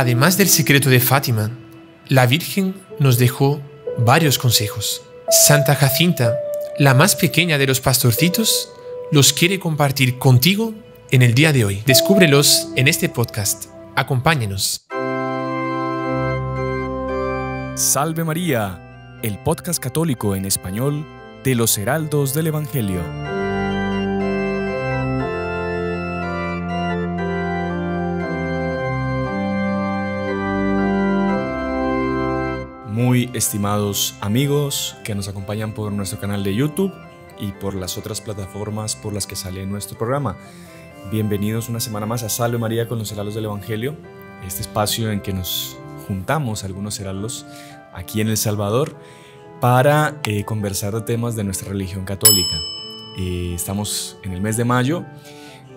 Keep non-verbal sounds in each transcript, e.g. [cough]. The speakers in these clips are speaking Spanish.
Además del secreto de Fátima, la Virgen nos dejó varios consejos. Santa Jacinta, la más pequeña de los pastorcitos, los quiere compartir contigo en el día de hoy. Descúbrelos en este podcast. Acompáñenos. Salve María, el podcast católico en español de los Heraldos del Evangelio. estimados amigos que nos acompañan por nuestro canal de YouTube y por las otras plataformas por las que sale nuestro programa. Bienvenidos una semana más a Salve María con los Heraldos del Evangelio, este espacio en que nos juntamos algunos heraldos aquí en El Salvador para eh, conversar de temas de nuestra religión católica. Eh, estamos en el mes de mayo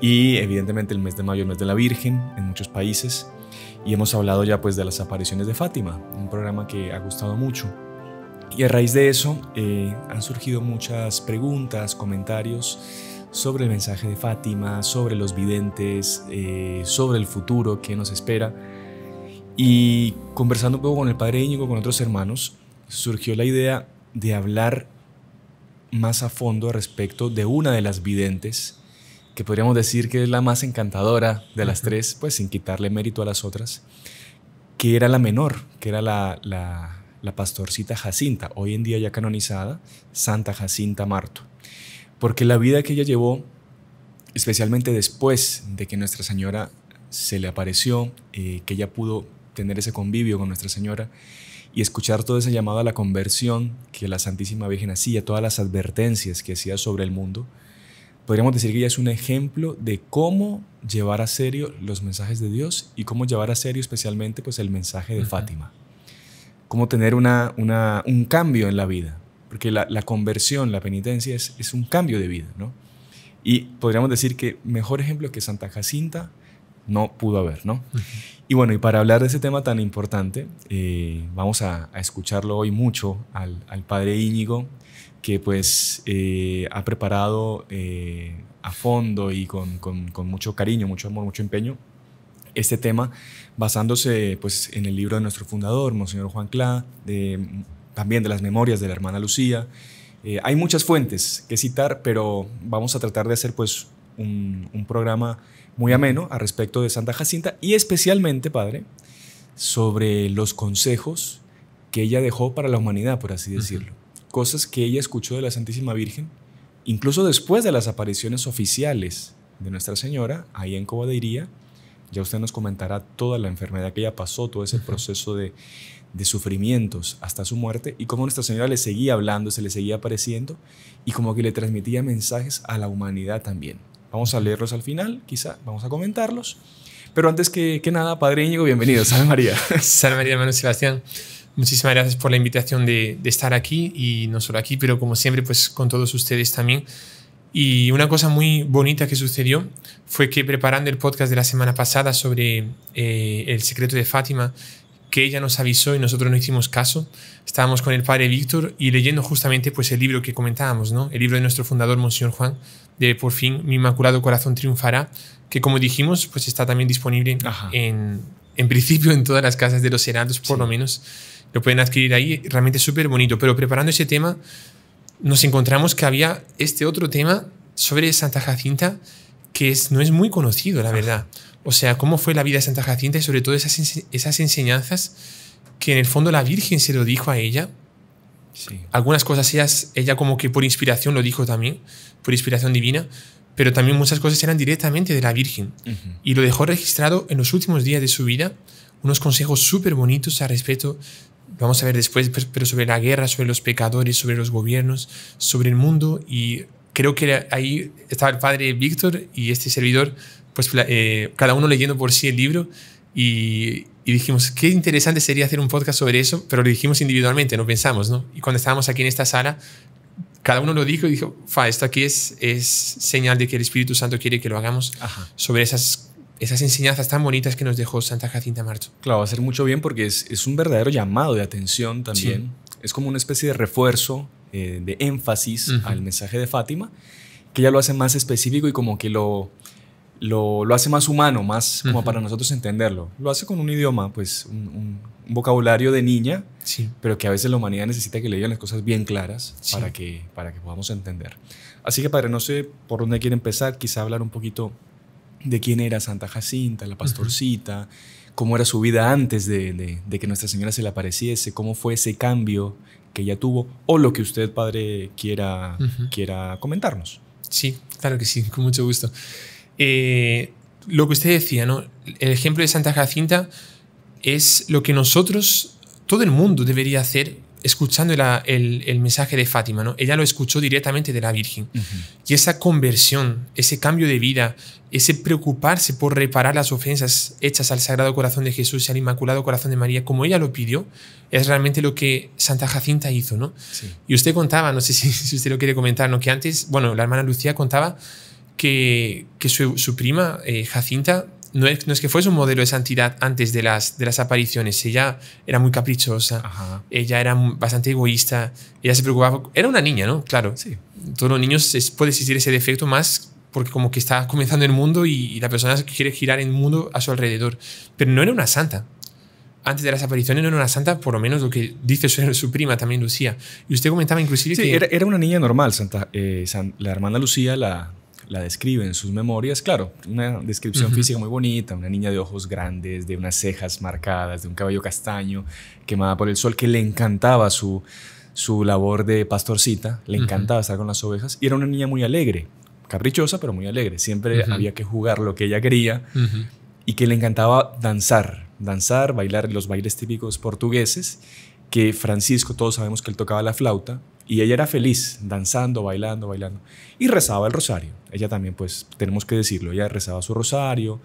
y evidentemente el mes de mayo es mes de la Virgen en muchos países y hemos hablado ya pues de las apariciones de Fátima, un programa que ha gustado mucho. Y a raíz de eso eh, han surgido muchas preguntas, comentarios sobre el mensaje de Fátima, sobre los videntes, eh, sobre el futuro que nos espera. Y conversando un poco con el padre Íñigo, con otros hermanos, surgió la idea de hablar más a fondo respecto de una de las videntes que podríamos decir que es la más encantadora de las tres, pues sin quitarle mérito a las otras, que era la menor, que era la, la, pastorcita Jacinta, hoy en día ya canonizada, Santa Jacinta Marto. Porque la vida que ella llevó, especialmente después de que Nuestra Señora se le apareció, eh, que ella pudo tener ese convivio con Nuestra Señora y escuchar todo ese llamado a la conversión que la Santísima Virgen hacía, todas las advertencias que hacía sobre el mundo, podríamos decir que ella es un ejemplo de cómo llevar a serio los mensajes de Dios y cómo llevar a serio especialmente pues, el mensaje de Fátima. Cómo tener una, un cambio en la vida, porque la, conversión, la penitencia es, un cambio de vida, Y podríamos decir que mejor ejemplo que Santa Jacinta no pudo haber, ¿no? Y bueno, y para hablar de ese tema tan importante, eh, vamos a, escucharlo hoy mucho al, al padre Íñigo que pues eh, ha preparado eh, a fondo y con, mucho cariño, mucho amor, mucho empeño este tema basándose pues en el libro de nuestro fundador, Monseñor Juan Clá, de, también de las memorias de la hermana Lucía. Eh, hay muchas fuentes que citar, pero vamos a tratar de hacer pues un, programa muy ameno a respecto de Santa Jacinta y especialmente, padre, sobre los consejos que ella dejó para la humanidad, por así decirlo cosas que ella escuchó de la Santísima Virgen, incluso después de las apariciones oficiales de Nuestra Señora, ahí en Cobadeiría, ya usted nos comentará toda la enfermedad que ella pasó, todo ese proceso de, de, sufrimientos hasta su muerte y cómo Nuestra Señora le seguía hablando, se le seguía apareciendo y como que le transmitía mensajes a la humanidad también. Vamos a leerlos al final, quizá vamos a comentarlos. Pero antes que, que nada, Padre Íñigo, bienvenido. Salve María. [laughs] Salve María, hermano Sebastián. Muchísimas gracias por la invitación de, estar aquí y no solo aquí, pero como siempre, pues con todos ustedes también. Y una cosa muy bonita que sucedió fue que preparando el podcast de la semana pasada sobre eh, el secreto de Fátima, que ella nos avisó y nosotros no hicimos caso, estábamos con el padre Víctor y leyendo justamente pues el libro que comentábamos, ¿no? El libro de nuestro fundador, Monseñor Juan, de Por fin, Mi Inmaculado Corazón Triunfará, que como dijimos, pues está también disponible en, en, principio en todas las casas de los heraldos por lo menos lo pueden adquirir ahí, realmente súper bonito. Pero preparando ese tema, nos encontramos que había este otro tema sobre Santa Jacinta que no es muy conocido, la verdad. O sea, cómo fue la vida de Santa Jacinta y sobre todo esas, enseñanzas que en el fondo la Virgen se lo dijo a ella. Algunas cosas ella como que por inspiración lo dijo también, por inspiración divina, pero también muchas cosas eran directamente de la Virgen. Y lo dejó registrado en los últimos días de su vida, unos consejos súper bonitos al respecto vamos a ver después, pues, pero sobre la guerra, sobre los pecadores, sobre los gobiernos, sobre el mundo. Y creo que ahí estaba el padre Víctor y este servidor, pues eh, cada uno leyendo por sí el libro. Y, y, dijimos, qué interesante sería hacer un podcast sobre eso, pero lo dijimos individualmente, no pensamos, ¿no? Y cuando estábamos aquí en esta sala, cada uno lo dijo y dijo, fa, esto aquí es, es señal de que el Espíritu Santo quiere que lo hagamos sobre esas esas enseñanzas tan bonitas que nos dejó Santa Jacinta Marzo. Claro, va a ser mucho bien porque es, un verdadero llamado de atención también. Es como una especie de refuerzo, eh, de énfasis al mensaje de Fátima, que ya lo hace más específico y como que lo, lo, hace más humano, más como para nosotros entenderlo. Lo hace con un idioma, pues un, vocabulario de niña, sí. pero que a veces la humanidad necesita que le digan las cosas bien claras para, que, para que podamos entender. Así que, padre, no sé por dónde quiere empezar, quizá hablar un poquito de quién era Santa Jacinta, la pastorcita, cómo era su vida antes de, que Nuestra Señora se le apareciese, cómo fue ese cambio que ella tuvo, o lo que usted, padre, quiera, quiera comentarnos. Sí, claro que sí, [laughs] con mucho gusto. Eh, lo que usted decía, ¿no? El ejemplo de Santa Jacinta es lo que nosotros, todo el mundo debería hacer escuchando el, mensaje de Fátima, ¿no? ella lo escuchó directamente de la Virgen. Y esa conversión, ese cambio de vida, ese preocuparse por reparar las ofensas hechas al Sagrado Corazón de Jesús y al Inmaculado Corazón de María, como ella lo pidió, es realmente lo que Santa Jacinta hizo. ¿no? Y usted contaba, no sé [laughs] si, usted lo quiere comentar, ¿no? que antes, bueno, la hermana Lucía contaba que, su, prima eh, Jacinta no es, que fuese un modelo de santidad antes de las, de las apariciones. Ella era muy caprichosa, ella era bastante egoísta, ella se preocupaba. Era una niña, ¿no? Claro. Todos los niños pueden puede existir ese defecto más porque como que está comenzando el mundo y, la persona quiere girar el mundo a su alrededor. Pero no era una santa. Antes de las apariciones no era una santa, por lo menos lo que dice su, prima también, Lucía. Y usted comentaba inclusive que... Era, era, una niña normal, Santa, eh, la hermana Lucía, la, la describe en sus memorias, claro, una descripción física muy bonita, una niña de ojos grandes, de unas cejas marcadas, de un cabello castaño, quemada por el sol, que le encantaba su, su labor de pastorcita, le encantaba estar con las ovejas, y era una niña muy alegre, caprichosa, pero muy alegre, siempre había que jugar lo que ella quería, y que le encantaba danzar, danzar, bailar los bailes típicos portugueses, que Francisco, todos sabemos que él tocaba la flauta, y ella era feliz, danzando, bailando, bailando. Y rezaba el rosario. Ella también, pues, tenemos que decirlo, ella rezaba su rosario.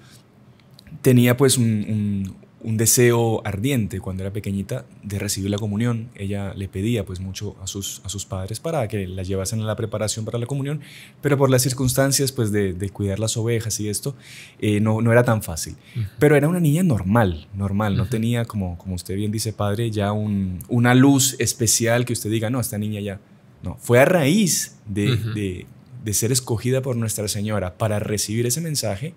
Tenía pues un, un un deseo ardiente cuando era pequeñita de recibir la comunión. Ella le pedía pues mucho a sus, a sus padres para que la llevasen a la preparación para la comunión, pero por las circunstancias pues de, cuidar las ovejas y esto, eh, no, no era tan fácil. Pero era una niña normal, normal, no tenía como, como usted bien dice padre, ya un, una luz especial que usted diga, no, esta niña ya, no, fue a raíz de, de ser escogida por Nuestra Señora para recibir ese mensaje,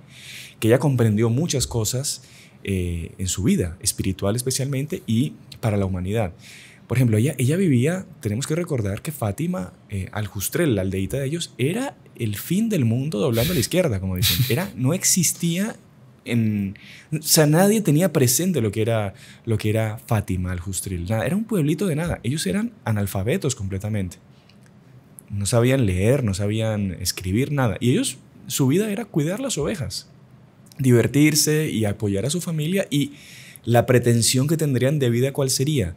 que ella comprendió muchas cosas eh, en su vida, espiritual especialmente, y para la humanidad. Por ejemplo, ella, ella vivía, tenemos que recordar que Fátima, eh, Aljustrel, la aldeita de ellos, era el fin del mundo doblando a la izquierda, como dicen. Era, no existía en, o sea, nadie tenía presente lo que era, lo que era Fátima, Aljustrel. Nada, era un pueblito de nada. Ellos eran analfabetos completamente. No sabían leer, no sabían escribir nada. Y ellos, su vida era cuidar las ovejas divertirse y apoyar a su familia y la pretensión que tendrían de vida cuál sería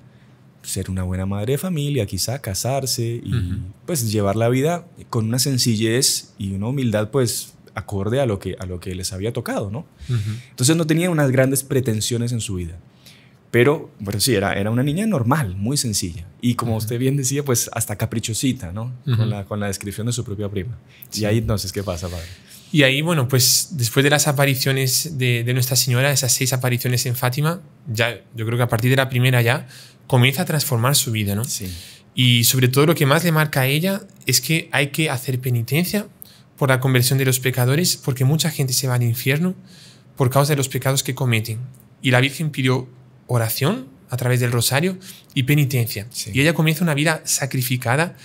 ser una buena madre de familia, quizá casarse y pues llevar la vida con una sencillez y una humildad pues acorde a lo que, a lo que les había tocado, ¿no? Entonces no tenía unas grandes pretensiones en su vida. Pero, bueno, sí, era, era una niña normal, muy sencilla. Y como usted bien decía, pues hasta caprichosita, ¿no? Con la, descripción de su propia prima. Y ahí entonces, ¿qué pasa, padre? Y ahí, bueno, pues después de las apariciones de, Nuestra Señora, esas seis apariciones en Fátima, ya yo creo que a partir de la primera ya comienza a transformar su vida, ¿no? Sí. Y sobre todo lo que más le marca a ella es que hay que hacer penitencia por la conversión de los pecadores, porque mucha gente se va al infierno por causa de los pecados que cometen. Y la Virgen pidió oración a través del rosario y penitencia. Y ella comienza una vida sacrificada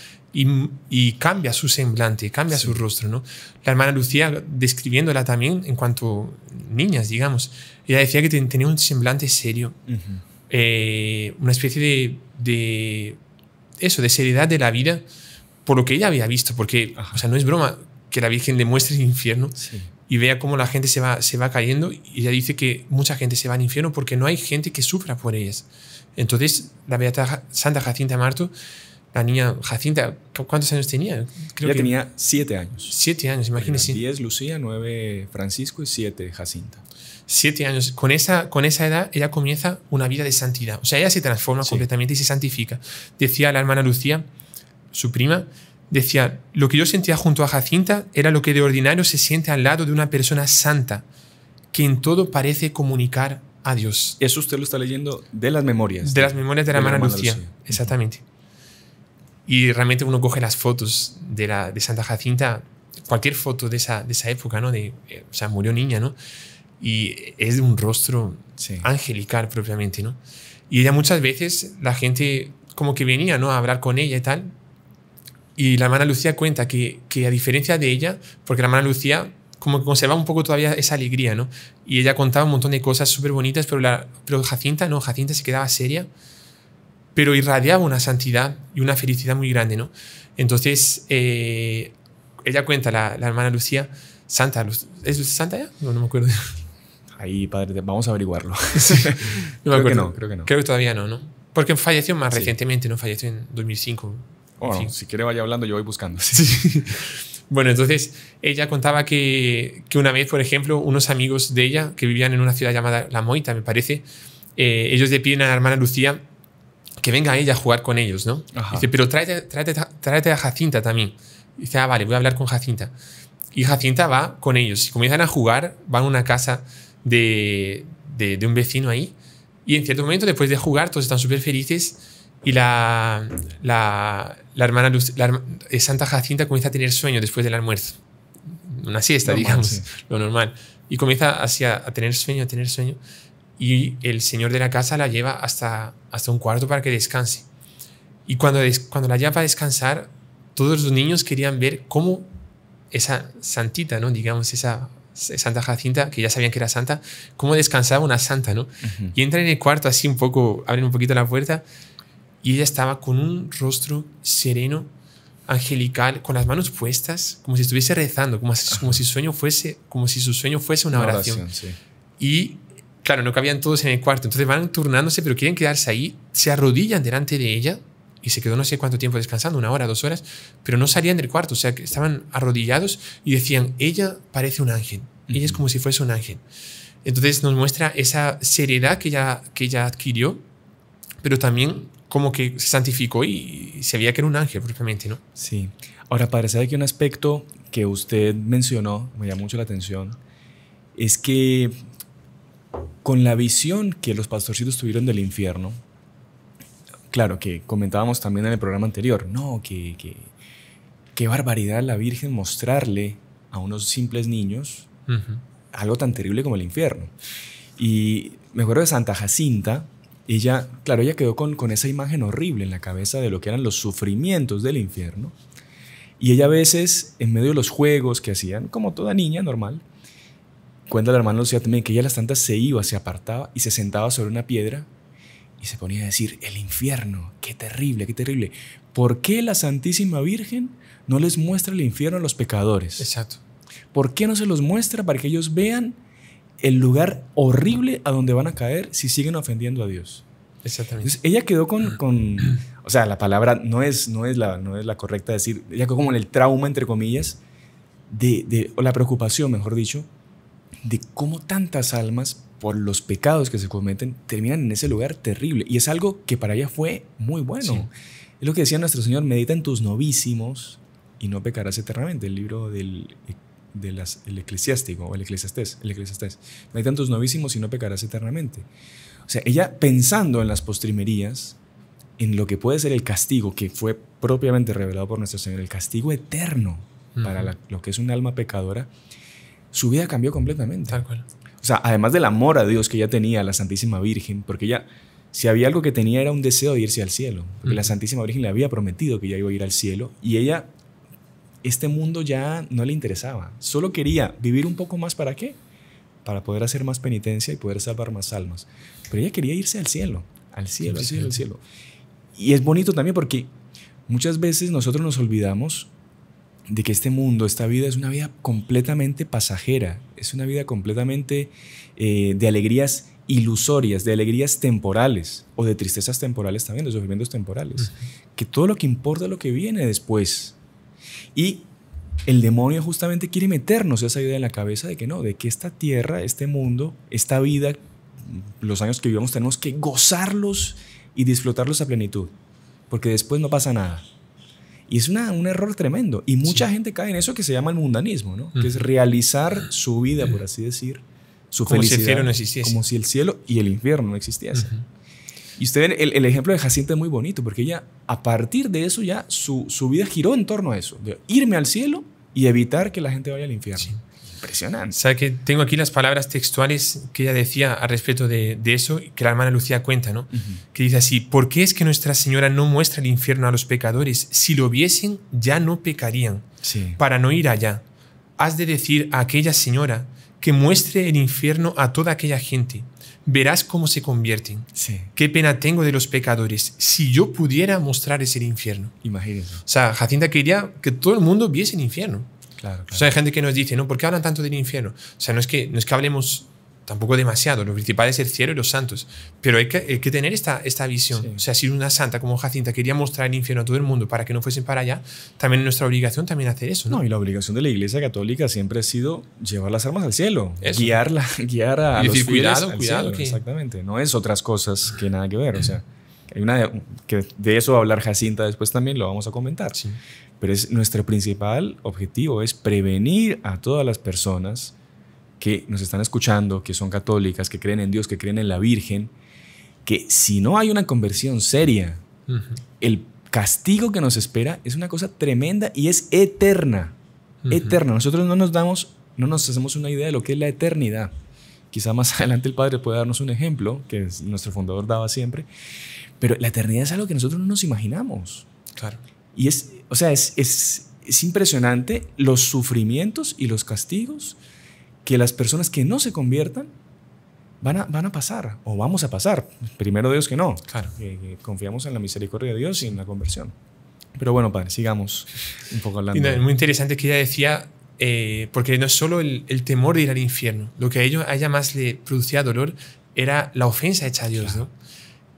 y, cambia su semblante, cambia su rostro, ¿no? La hermana Lucía, describiéndola también en cuanto niñas, digamos, ella decía que tenía un semblante serio, eh, una especie de, de, eso, de seriedad de la vida, por lo que ella había visto, porque, o sea, no es broma que la Virgen le muestre el infierno y vea cómo la gente se va, se va cayendo, y ella dice que mucha gente se va al infierno porque no hay gente que sufra por ellas. Entonces, la Beata Santa Jacinta Marto la niña Jacinta, ¿cuántos años tenía? Creo Ella tenía siete años. Siete años, imagínese. Diez Lucía, nueve Francisco y siete Jacinta. Siete años. Con esa, con esa edad, ella comienza una vida de santidad. O sea, ella se transforma completamente y se santifica. Decía la hermana Lucía, su prima, decía, lo que yo sentía junto a Jacinta era lo que de ordinario se siente al lado de una persona santa, que en todo parece comunicar a Dios. Eso usted lo está leyendo de las memorias. De las memorias de la, hermana, Lucía. Exactamente. Y realmente uno coge las fotos de, la, de Santa Jacinta, cualquier foto de esa, de esa época, ¿no? De, eh, o sea, murió niña, ¿no? Y es de un rostro angelical propiamente, ¿no? Y ella muchas veces, la gente como que venía, ¿no? A hablar con ella y tal. Y la hermana Lucía cuenta que, a diferencia de ella, porque la hermana Lucía como que conservaba un poco todavía esa alegría, ¿no? Y ella contaba un montón de cosas súper bonitas, pero, la, pero Jacinta, no, Jacinta se quedaba seria pero irradiaba una santidad y una felicidad muy grande, ¿no? Entonces, eh, ella cuenta, la, la, hermana Lucía, Santa, ¿es Santa ya? No, me acuerdo. [laughs] Ahí, padre, vamos a averiguarlo. [laughs] no me [laughs] acuerdo. creo que no. Creo que todavía no, ¿no? Porque falleció más recientemente, ¿no? Falleció en 2005. Bueno, si quiere vaya hablando, yo voy buscando. bueno, entonces ella contaba que, una vez, por ejemplo, unos amigos de ella que vivían en una ciudad llamada La Moita, me parece, eh, ellos le piden a la hermana Lucía que venga ella a jugar con ellos, ¿no? Dice, pero tráete, tráete, a Jacinta también. Dice, ah, vale, voy a hablar con Jacinta. Y Jacinta va con ellos. Y comienzan a jugar, van a una casa de, de, un vecino ahí. Y en cierto momento, después de jugar, todos están súper felices. Y la, la, hermana Luz, la, eh, Santa Jacinta comienza a tener sueño después del almuerzo. Una siesta, digamos, lo normal. Y comienza así a tener sueño, a tener sueño y el señor de la casa la lleva hasta, hasta un cuarto para que descanse. Y cuando, cuando la lleva a descansar, todos los niños querían ver cómo esa santita, ¿no? digamos, esa Santa Jacinta, que ya sabían que era santa, cómo descansaba una santa, ¿no? Y entra en el cuarto así un poco, abren un poquito la puerta y ella estaba con un rostro sereno, angelical, con las manos puestas, como si estuviese rezando, como, si, como sueño fuese, como si su sueño fuese una, oración. Y Claro, no cabían todos en el cuarto, entonces van turnándose, pero quieren quedarse ahí, se arrodillan delante de ella y se quedó no sé cuánto tiempo descansando, una hora, dos horas, pero no salían del cuarto, o sea, que estaban arrodillados y decían, ella parece un ángel, ella es como si fuese un ángel. Entonces nos muestra esa seriedad que ella, que ella adquirió, pero también como que se santificó y se que era un ángel propiamente, ¿no? Sí. Ahora, parece saber que un aspecto que usted mencionó me llama mucho la atención es que con la visión que los pastorcitos tuvieron del infierno, claro que comentábamos también en el programa anterior, no, que, qué barbaridad la Virgen mostrarle a unos simples niños algo tan terrible como el infierno. Y me acuerdo de Santa Jacinta, ella, claro, ella quedó con, con esa imagen horrible en la cabeza de lo que eran los sufrimientos del infierno. Y ella a veces, en medio de los juegos que hacían, como toda niña normal, Cuenta la hermano Lucía también que ella a las tantas se iba, se apartaba y se sentaba sobre una piedra y se ponía a decir, el infierno, qué terrible, qué terrible. ¿Por qué la Santísima Virgen no les muestra el infierno a los pecadores? Exacto. ¿Por qué no se los muestra para que ellos vean el lugar horrible a donde van a caer si siguen ofendiendo a Dios? Exactamente. Entonces, ella quedó con, con, o sea, la palabra no es, no es, la, no es la correcta decir, ella quedó como en el trauma, entre comillas, de, de, o la preocupación, mejor dicho, de cómo tantas almas por los pecados que se cometen terminan en ese lugar terrible. Y es algo que para ella fue muy bueno. Es lo que decía nuestro Señor, medita en tus novísimos y no pecarás eternamente. El libro del eh, de las, eclesiástico o el eclesiastés, el eclesiastés. Medita en tus novísimos y no pecarás eternamente. O sea, ella pensando en las postrimerías, en lo que puede ser el castigo que fue propiamente revelado por nuestro Señor, el castigo eterno para lo que es un alma pecadora, su vida cambió completamente. Tal cual. O sea, además del amor a Dios que ella tenía, a la Santísima Virgen, porque ella, si había algo que tenía era un deseo de irse al cielo, porque la mm. Santísima Virgen le había prometido que ella iba a ir al cielo, y ella, este mundo ya no le interesaba, solo quería vivir un poco más para qué, para poder hacer más penitencia y poder salvar más almas. Pero ella quería irse al cielo, al cielo, al cielo, al cielo. Y es bonito también porque muchas veces nosotros nos olvidamos de que este mundo, esta vida es una vida completamente pasajera, es una vida completamente eh, de alegrías ilusorias, de alegrías temporales o de tristezas temporales también, de sufrimientos temporales, que todo lo que importa es lo que viene después. Y el demonio justamente quiere meternos esa idea en la cabeza de que no, de que esta tierra, este mundo, esta vida, los años que vivimos tenemos que gozarlos y disfrutarlos a plenitud, porque después no pasa nada. Y es una, un error tremendo. Y mucha gente cae en eso que se llama el mundanismo, ¿no? Que es realizar su vida, por así decir, su felicidad. Como si el cielo no existiese. Como si el cielo y el infierno no existiesen. Y usted el, el, ejemplo de Jacinta es muy bonito, porque ella, a partir de eso, ya su, su vida giró en torno a eso. De irme al cielo y evitar que la gente vaya al infierno impresionante. O sea, que tengo aquí las palabras textuales que ella decía al respecto de, eso, que la hermana Lucía cuenta, ¿no? Que dice así, ¿por qué es que Nuestra Señora no muestra el infierno a los pecadores? Si lo viesen, ya no pecarían. Para no ir allá, has de decir a aquella señora que muestre el infierno a toda aquella gente. Verás cómo se convierten. Sí. Qué pena tengo de los pecadores. Si yo pudiera mostrar ese infierno. Imagínense. O sea, Jacinta quería que todo el mundo viese el infierno. O sea, hay gente que nos dice, ¿no? ¿Por qué hablan tanto del infierno? O sea, no es que, no es que hablemos tampoco demasiado, lo principal es el cielo y los santos, pero hay que, tener esta, esta visión. O sea, si una santa como Jacinta quería mostrar el infierno a todo el mundo para que no fuesen para allá, también es nuestra obligación también hacer eso. ¿no? y la obligación de la Iglesia Católica siempre ha sido llevar las armas al cielo, guiarla, [laughs] guiar a... Y decir, cuidado, cuidado. que... Exactamente, no es otras cosas que nada que ver, o sea. Hay una de, que de eso va a hablar Jacinta después también, lo vamos a comentar. Sí. Pero es, nuestro principal objetivo es prevenir a todas las personas que nos están escuchando, que son católicas, que creen en Dios, que creen en la Virgen, que si no hay una conversión seria, el castigo que nos espera es una cosa tremenda y es eterna. Eterna. Nosotros no nos damos, no nos hacemos una idea de lo que es la eternidad. Quizá más [laughs] adelante el Padre puede darnos un ejemplo que nuestro fundador daba siempre, pero la eternidad es algo que nosotros no nos imaginamos. Claro. Y es o sea, es, impresionante los sufrimientos y los castigos que las personas que no se conviertan Van a, van a, pasar o vamos a pasar. Primero Dios que no. Claro. Eh, eh, confiamos en la misericordia de Dios y en la conversión. Pero bueno, padre, sigamos un poco hablando. muy interesante que ella decía, eh, porque no es solo el, temor de ir al infierno, lo que a, ella más le producía dolor era la ofensa hecha a Dios.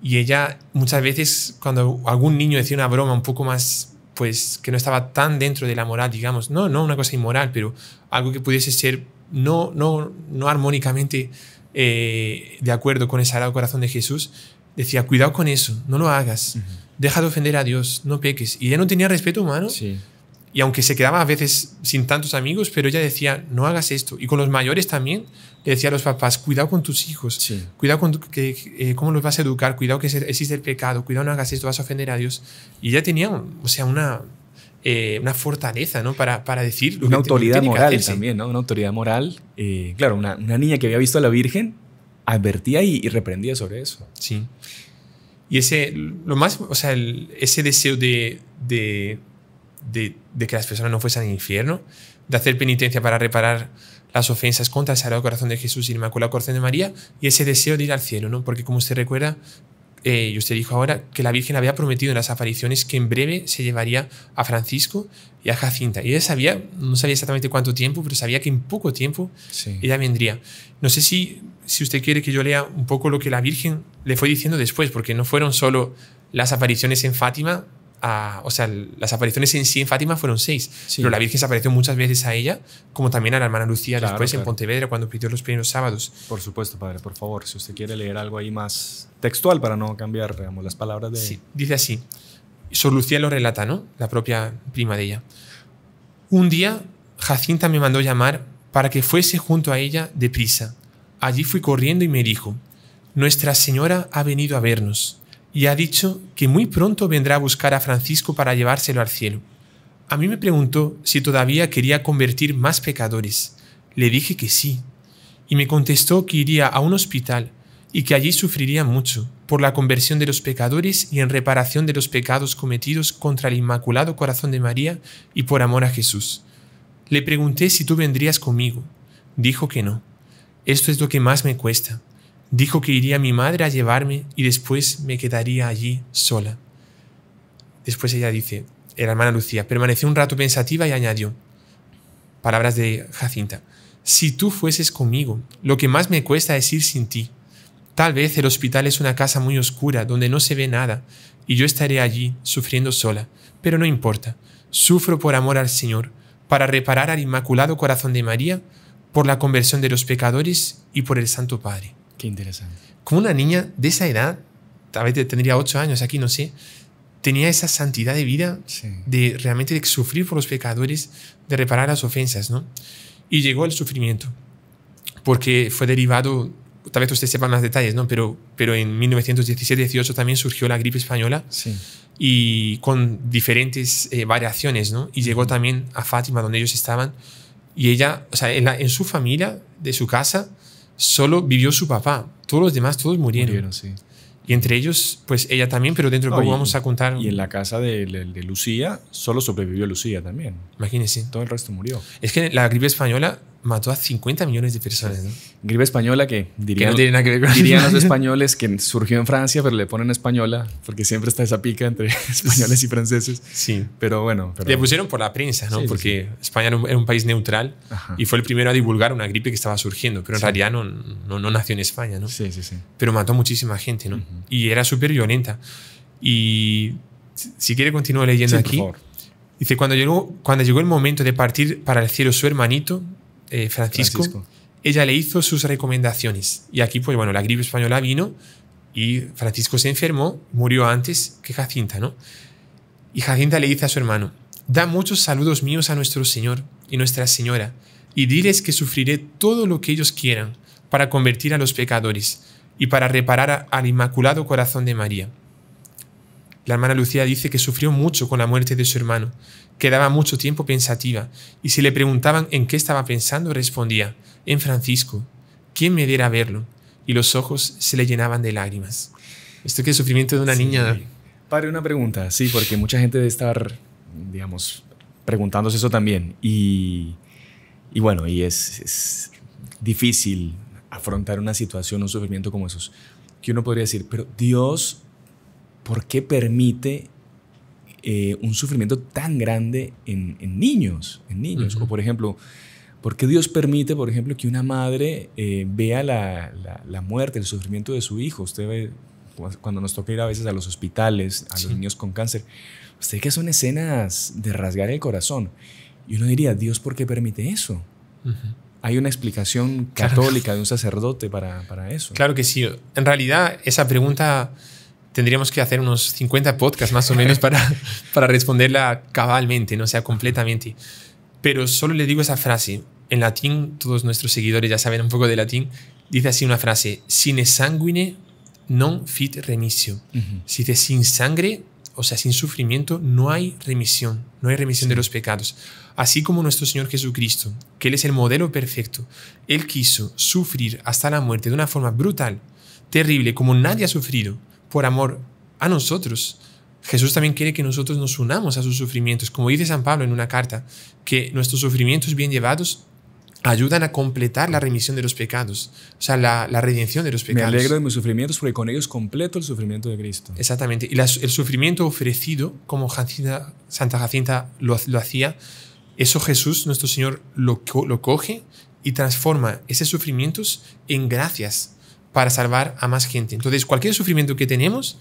Y ella muchas veces, cuando algún niño decía una broma un poco más pues que no estaba tan dentro de la moral, digamos, no, no una cosa inmoral, pero algo que pudiese ser no, no, no armónicamente eh, de acuerdo con el sagrado corazón de Jesús, decía, cuidado con eso, no lo hagas, deja de ofender a Dios, no peques. Y ya no tenía respeto humano. Sí. Y aunque se quedaba a veces sin tantos amigos, pero ella decía, no hagas esto. Y con los mayores también, le decía a los papás, cuidado con tus hijos, cuidado con que, eh, cómo los vas a educar, cuidado que existe el pecado, cuidado no hagas esto, vas a ofender a Dios. Y ella tenía, o sea, una, eh, fortaleza, ¿no? Para, para decir Una autoridad moral también, ¿no? Una autoridad moral. Eh, claro, una, niña que había visto a la Virgen advertía y, reprendía sobre eso. Sí. Y ese, lo más, o sea, ese deseo de de, que las personas no fuesen al infierno, de hacer penitencia para reparar las ofensas contra el Sagrado Corazón de Jesús y la Inmaculado Corte de María, y ese deseo de ir al cielo, ¿no? Porque como usted recuerda, eh, y usted dijo ahora que la Virgen había prometido en las apariciones que en breve se llevaría a Francisco y a Jacinta. Y ella sabía, no sabía exactamente cuánto tiempo, pero sabía que en poco tiempo ella vendría. No sé si, si usted quiere que yo lea un poco lo que la Virgen le fue diciendo después, porque no fueron solo las apariciones en Fátima, o sea, las apariciones en sí en Fátima fueron seis, pero la Virgen se apareció muchas veces a ella, como también a la hermana Lucía después en Pontevedra cuando pidió los primeros sábados. Por supuesto, padre, por favor, si usted quiere leer algo ahí más textual para no cambiar las palabras de... Sí, dice así, Sor Lucía lo relata, ¿no? La propia prima de ella. Un día, Jacinta me mandó llamar para que fuese junto a ella deprisa. Allí fui corriendo y me dijo, Nuestra Señora ha venido a vernos y ha dicho que muy pronto vendrá a buscar a Francisco para llevárselo al cielo. A mí me preguntó si todavía quería convertir más pecadores. Le dije que sí, y me contestó que iría a un hospital y que allí sufriría mucho por la conversión de los pecadores y en reparación de los pecados cometidos contra el Inmaculado Corazón de María y por amor a Jesús. Le pregunté si tú vendrías conmigo. Dijo que no. Esto es lo que más me cuesta. Dijo que iría mi madre a llevarme y después me quedaría allí sola. Después ella dice, la hermana Lucía, permaneció un rato pensativa y añadió, palabras de Jacinta, si tú fueses conmigo, lo que más me cuesta es ir sin ti. Tal vez el hospital es una casa muy oscura donde no se ve nada, y yo estaré allí sufriendo sola, pero no importa, sufro por amor al Señor, para reparar al Inmaculado Corazón de María, por la conversión de los pecadores y por el Santo Padre. Qué interesante. Como una niña de esa edad, tal vez tendría 8 años aquí, no sé, tenía esa santidad de vida de realmente de sufrir por los pecadores, de reparar las ofensas, ¿no? Y llegó el sufrimiento, porque fue derivado, tal vez usted sepa más detalles, ¿no? Pero, pero en 1917-18 también surgió la gripe española. y con diferentes eh, variaciones, ¿no? Y llegó también a Fátima, donde ellos estaban, y ella, o sea, en, su familia, de su casa, solo vivió su papá. Todos los demás, todos murieron. Y entre ellos, pues ella también, pero dentro de poco vamos a contar. Y en la casa de, de, de, Lucía, solo sobrevivió Lucía también. Imagínense. Todo el resto murió. Es que la gripe española mató a 50 millones de personas. ¿no? Gripe española que dirían, los españoles que surgió en Francia, pero le ponen española porque siempre está esa pica entre [laughs] españoles y franceses. Sí, pero bueno. Le pusieron por la prensa, ¿no? porque España era un país neutral y fue el primero a divulgar una gripe que estaba surgiendo, pero en realidad no, no, nació en España, ¿no? Sí, sí, sí. Pero mató muchísima gente, ¿no? Y era súper violenta. Y si quiere continúo leyendo aquí. Por favor. Dice, cuando llegó, cuando llegó el momento de partir para el cielo su hermanito, eh, Francisco, Francisco, ella le hizo sus recomendaciones. Y aquí, pues bueno, la gripe española vino y Francisco se enfermó, murió antes que Jacinta, ¿no? Y Jacinta le dice a su hermano, da muchos saludos míos a nuestro Señor y Nuestra Señora, y diles que sufriré todo lo que ellos quieran para convertir a los pecadores y para reparar al Inmaculado Corazón de María. La hermana Lucía dice que sufrió mucho con la muerte de su hermano, quedaba mucho tiempo pensativa, y si le preguntaban en qué estaba pensando, respondía, en Francisco, ¿quién me diera a verlo? Y los ojos se le llenaban de lágrimas. Esto que es sufrimiento de una niña. Padre, una pregunta, sí, porque mucha gente debe estar, digamos, preguntándose eso también. Y, bueno, y es, es difícil afrontar una situación, un sufrimiento como esos, que uno podría decir, pero Dios ¿por qué permite eh, un sufrimiento tan grande en, niños? En niños. O por ejemplo, ¿por qué Dios permite, por ejemplo, que una madre eh, vea la, la, muerte, el sufrimiento de su hijo? Usted ve pues, cuando nos toca ir a veces a los hospitales, a los niños con cáncer. Usted que son escenas de rasgar el corazón. Y uno diría, Dios, ¿por qué permite eso? Hay una explicación católica de un sacerdote para, para, eso. Claro que sí. En realidad, esa pregunta tendríamos que hacer unos 50 podcasts más o menos para, [laughs] para responderla cabalmente, no sea completamente. Pero solo le digo esa frase. En latín, todos nuestros seguidores ya saben un poco de latín, dice así una frase, sine sanguine non fit remissio. Si dice sin sangre, o sea, sin sufrimiento, no hay remisión, no hay remisión de los pecados. Así como nuestro Señor Jesucristo, que Él es el modelo perfecto, Él quiso sufrir hasta la muerte de una forma brutal, terrible, como nadie ha sufrido, por amor a nosotros. Jesús también quiere que nosotros nos unamos a sus sufrimientos, como dice San Pablo en una carta, que nuestros sufrimientos bien llevados ayudan a completar la remisión de los pecados, o sea, la, redención de los pecados. Me alegro de mis sufrimientos porque con ellos completo el sufrimiento de Cristo. Exactamente. Y el sufrimiento ofrecido, como Santa Jacinta lo, hacía, eso Jesús, nuestro Señor, lo, lo coge y transforma esos sufrimientos en gracias para salvar a más gente. Entonces, cualquier sufrimiento que tenemos,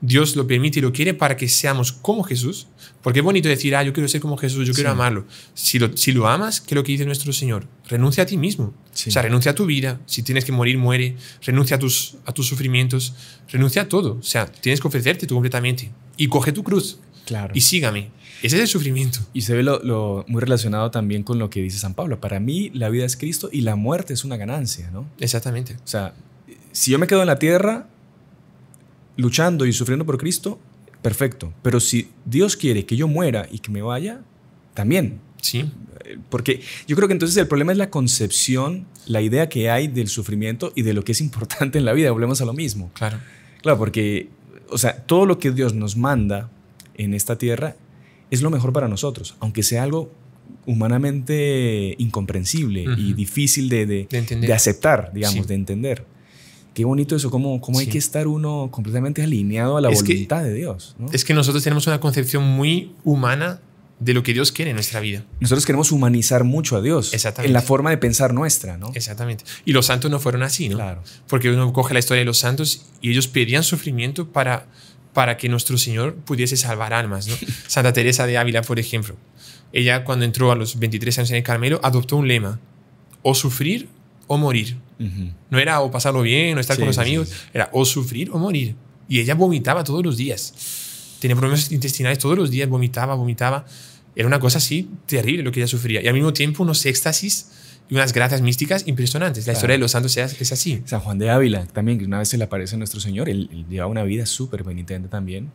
Dios lo permite y lo quiere para que seamos como Jesús. Porque es bonito decir, ah, yo quiero ser como Jesús, yo quiero amarlo. Si lo, si lo amas, ¿qué es lo que dice nuestro Señor? Renuncia a ti mismo. O sea, renuncia a tu vida. Si tienes que morir, muere. Renuncia a tus, a tus sufrimientos. Renuncia a todo. O sea, tienes que ofrecerte tú completamente. Y coge tu cruz. Claro. Y sígame. Ese es el sufrimiento. Y se ve lo, muy relacionado también con lo que dice San Pablo. Para mí, la vida es Cristo y la muerte es una ganancia, ¿no? Exactamente. O sea, si yo me quedo en la tierra luchando y sufriendo por Cristo, perfecto. Pero si Dios quiere que yo muera y que me vaya, también. Sí. Eh, porque yo creo que entonces el problema es la concepción, la idea que hay del sufrimiento y de lo que es importante en la vida. Volvemos a lo mismo. Claro. Claro, porque, o sea, todo lo que Dios nos manda en esta tierra es lo mejor para nosotros, aunque sea algo humanamente incomprensible y difícil de, de, de, aceptar, digamos, de entender. Qué bonito eso, cómo, cómo hay que estar uno completamente alineado a la voluntad de Dios. Es que nosotros tenemos una concepción muy humana de lo que Dios quiere en nuestra vida. Nosotros queremos humanizar mucho a Dios en la forma de pensar nuestra, ¿no? Exactamente. Y los santos no fueron así, ¿no? Claro. Porque uno coge la historia de los santos y ellos pedían sufrimiento para, para que nuestro Señor pudiese salvar almas, ¿no? [laughs] Santa Teresa de Ávila, por ejemplo. Ella cuando entró a los 23 años en el Carmelo adoptó un lema, o sufrir o morir. No era o pasarlo bien, o estar con los amigos, era o sufrir o morir. Y ella vomitaba todos los días. Tenía problemas intestinales todos los días, vomitaba, vomitaba. Era una cosa así terrible lo que ella sufría. Y al mismo tiempo unos éxtasis y unas gracias místicas impresionantes. La historia de los santos es así. San Juan de Ávila también, que una vez se le aparece a nuestro Señor, él, llevaba lleva una vida súper penitente también.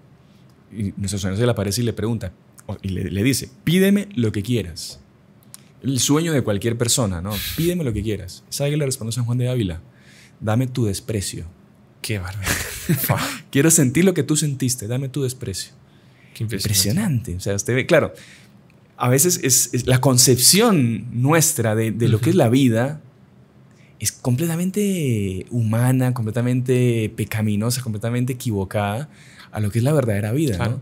Y nuestro Señor se le aparece y le pregunta, y le dice, pídeme lo que quieras el sueño de cualquier persona, ¿no? Pídeme lo que quieras. ¿Sabe le respondió San Juan de Ávila? Dame tu desprecio. Qué barbaridad. [laughs] Quiero sentir lo que tú sentiste, dame tu desprecio. Qué impresionante. O sea, usted ve, claro, a veces es, la concepción nuestra de, lo que es la vida es completamente humana, completamente pecaminosa, completamente equivocada a lo que es la verdadera vida. ¿no?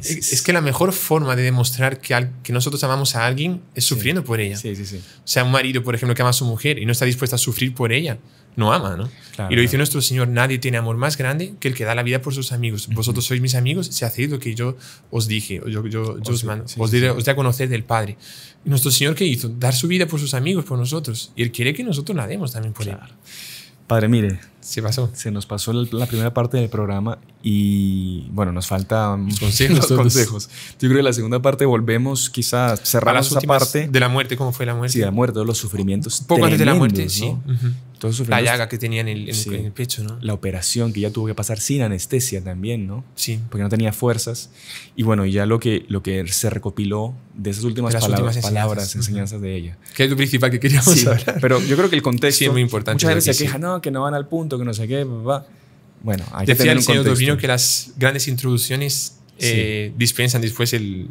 Es, que la mejor forma de demostrar que, que nosotros amamos a alguien es sufriendo por ella. O sea, un marido, por ejemplo, que ama a su mujer y no está dispuesto a sufrir por ella, no ama, ¿no? y lo dice nuestro Señor, nadie tiene amor más grande que el que da la vida por sus amigos. Vosotros sois mis amigos si hacéis lo que yo os dije, yo, yo, os, mando, conocer del Padre. nuestro Señor, ¿qué hizo? Dar su vida por sus amigos, por nosotros. Y Él quiere que nosotros la también por él. Padre, mire, se pasó. Se nos pasó la, primera parte del programa y bueno, nos faltan consejos. consejos. Yo creo que la segunda parte volvemos quizás cerrar esa parte. De la muerte, ¿cómo fue la muerte? Sí, de la muerte, los sufrimientos. poco antes de la muerte, sí. Todos la llaga que tenía en el, pecho, ¿no? La operación que ya tuvo que pasar sin anestesia también, ¿no? Sí. Porque no tenía fuerzas. Y bueno, ya lo que, lo que se recopiló de esas últimas, palabras, enseñanzas. de ella. Que es lo principal que queríamos Pero yo creo que el contexto. es muy importante. Muchas veces se queja, no, que no van al punto que no sé qué, va Bueno, hay que tener el señor que las grandes introducciones eh, dispensan después el,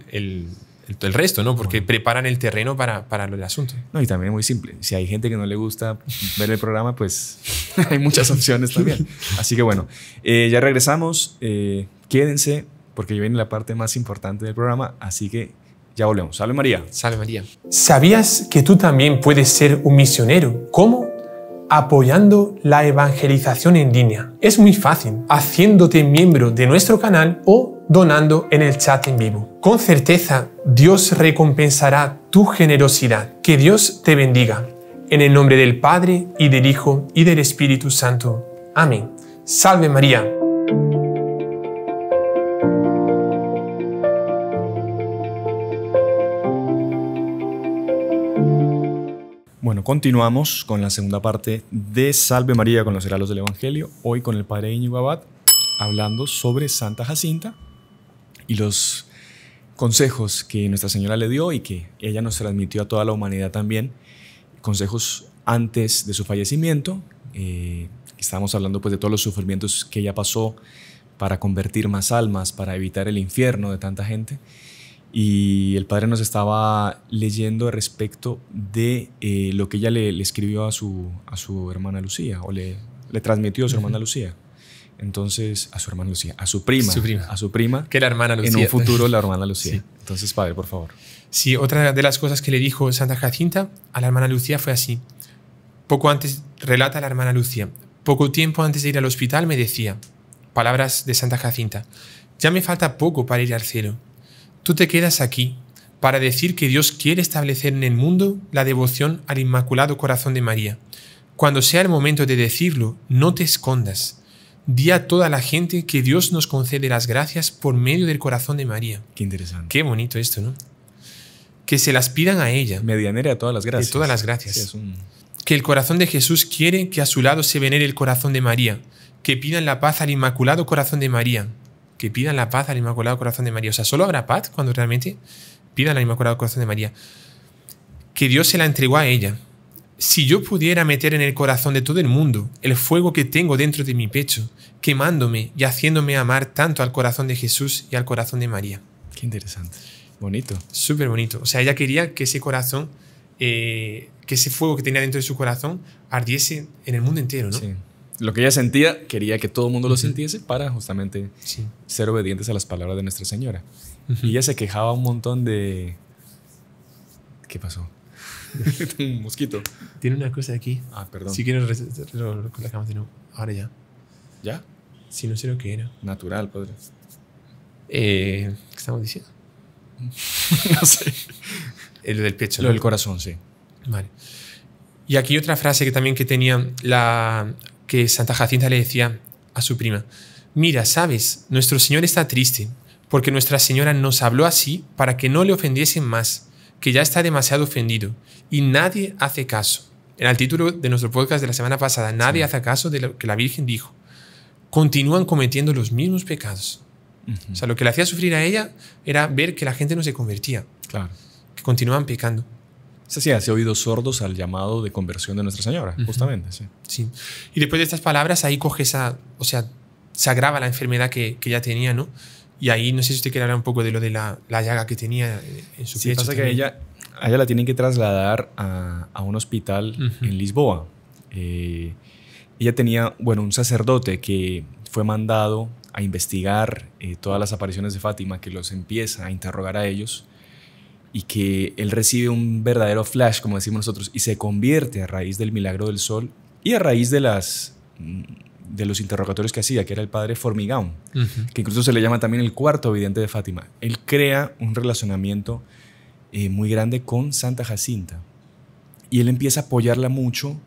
resto, ¿no? Porque preparan el terreno para, para el asunto. No, y también es muy simple. Si hay gente que no le gusta ver el programa, pues [laughs] hay muchas opciones también. Así que bueno, eh, ya regresamos. Eh, quédense, porque viene la parte más importante del programa. Así que ya volvemos. Salve María. Salve María. ¿Sabías que tú también puedes ser un misionero? ¿Cómo? apoyando la evangelización en línea. Es muy fácil, haciéndote miembro de nuestro canal o donando en el chat en vivo. Con certeza, Dios recompensará tu generosidad. Que Dios te bendiga. En el nombre del Padre, y del Hijo, y del Espíritu Santo. Amén. Salve María. Continuamos con la segunda parte de Salve María con los heraldos del Evangelio, hoy con el padre Íñigo Abad, hablando sobre Santa Jacinta y los consejos que Nuestra Señora le dio y que ella nos transmitió a toda la humanidad también, consejos antes de su fallecimiento, eh, estábamos hablando pues de todos los sufrimientos que ella pasó para convertir más almas, para evitar el infierno de tanta gente y el padre nos estaba leyendo respecto de eh, lo que ella le, escribió a su, a su hermana Lucía, o le, le transmitió a su hermana Lucía. Entonces, a su hermana Lucía, a su prima, a su prima. Que la hermana Lucía. En un futuro, la [laughs] hermana Lucía. Entonces, padre, por favor. Sí, otra de las cosas que le dijo Santa Jacinta a la hermana Lucía fue así. Poco antes, relata la hermana Lucía, poco tiempo antes de ir al hospital me decía, palabras de Santa Jacinta, ya me falta poco para ir al cielo tú te quedas aquí para decir que Dios quiere establecer en el mundo la devoción al Inmaculado Corazón de María. Cuando sea el momento de decirlo, no te escondas. Di a toda la gente que Dios nos concede las gracias por medio del corazón de María. Qué interesante. Qué bonito esto, ¿no? Que se las pidan a ella. Medianera a todas las gracias. todas las gracias. Que el corazón de Jesús quiere que a su lado se venere el corazón de María. Que pidan la paz al Inmaculado Corazón de María que pidan la paz al Inmaculado Corazón de María. O sea, solo habrá paz cuando realmente pidan al Inmaculado Corazón de María. Que Dios se la entregó a ella. Si yo pudiera meter en el corazón de todo el mundo el fuego que tengo dentro de mi pecho, quemándome y haciéndome amar tanto al corazón de Jesús y al corazón de María. Qué interesante. Bonito. Súper bonito. O sea, ella quería que ese corazón, eh, que ese fuego que tenía dentro de su corazón, ardiese en el mundo entero, ¿no? lo que ella sentía, quería que todo el mundo lo sintiese para justamente ser obedientes a las palabras de Nuestra Señora. Y ella se quejaba un montón de... ¿Qué pasó? [laughs] un mosquito. Tiene una cosa aquí. Ah, perdón. Si quieres, lo, colocamos de nuevo. Ahora ya. ¿Ya? Si no sé lo que era. Natural, padre. Eh, ¿Qué estamos diciendo? [laughs] no sé. El del pecho. Lo del corazón, sí. Vale. Y aquí otra frase que también que tenía la, que Santa Jacinta le decía a su prima, mira, sabes, nuestro Señor está triste, porque Nuestra Señora nos habló así para que no le ofendiesen más, que ya está demasiado ofendido, y nadie hace caso. En el título de nuestro podcast de la semana pasada, nadie hace caso de lo que la Virgen dijo. Continúan cometiendo los mismos pecados. O sea, lo que le hacía sufrir a ella era ver que la gente no se convertía. Que continuaban pecando se sí, hace oídos sordos al llamado de conversión de Nuestra Señora, justamente. Sí. Y después de estas palabras, ahí coge esa, o sea, se agrava la enfermedad que, que ya tenía, ¿no? Y ahí no sé si usted quiere hablar un poco de lo de la, llaga que tenía eh, en su sí, que ella, ella la tienen que trasladar a, un hospital en Lisboa. Eh, ella tenía, bueno, un sacerdote que fue mandado a investigar eh, todas las apariciones de Fátima, que los empieza a interrogar a ellos y que él recibe un verdadero flash, como decimos nosotros, y se convierte a raíz del milagro del sol y a raíz de las mm, de los interrogatorios que hacía, que era el padre Formigaun, que incluso se le llama también el cuarto vidente de Fátima. Él crea un relacionamiento eh, muy grande con Santa Jacinta y él empieza a apoyarla mucho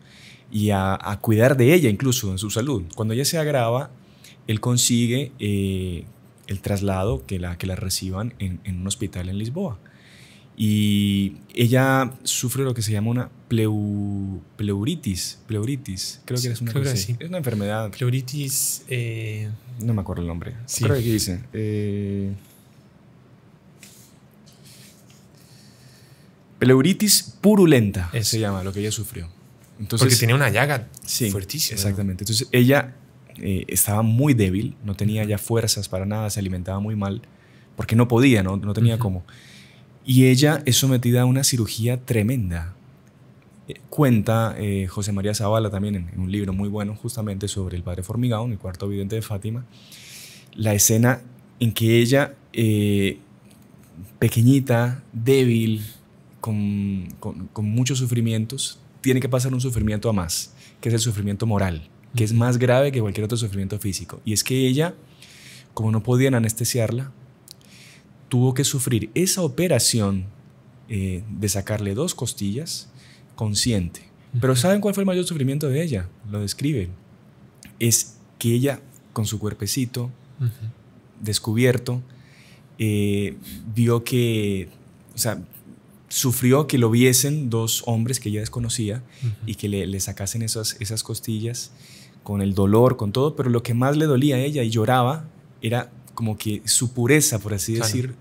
y a, cuidar de ella incluso en su salud. Cuando ella se agrava, él consigue eh, el traslado que la, que la reciban en un hospital en Lisboa. Y ella sufre lo que se llama una pleuritis. Pleuritis, creo que es una, Es una enfermedad. Pleuritis. Eh, no me acuerdo el nombre. Creo que dice. Eh, pleuritis purulenta Eso. se llama lo que ella sufrió. Entonces, Porque tenía una llaga fuertísima. Exactamente. Entonces ella eh, estaba muy débil, no tenía ya fuerzas para nada, se alimentaba muy mal porque no podía, no, tenía cómo. Y ella es sometida a una cirugía tremenda. Eh, cuenta eh, José María Zavala también en, un libro muy bueno justamente sobre el padre Formigado, en el cuarto vidente de Fátima, la escena en que ella, eh, pequeñita, débil, con, con muchos sufrimientos, tiene que pasar un sufrimiento a más, que es el sufrimiento moral, que es más grave que cualquier otro sufrimiento físico. Y es que ella, como no podían anestesiarla, tuvo que sufrir esa operación eh, de sacarle dos costillas consciente. Pero ¿saben cuál fue el mayor sufrimiento de ella? Lo describe. Es que ella, con su cuerpecito descubierto, eh, vio que, o sea, sufrió que lo viesen dos hombres que ella desconocía y que le, sacasen esas, esas costillas con el dolor, con todo, pero lo que más le dolía a ella y lloraba era como que su pureza, por así decir,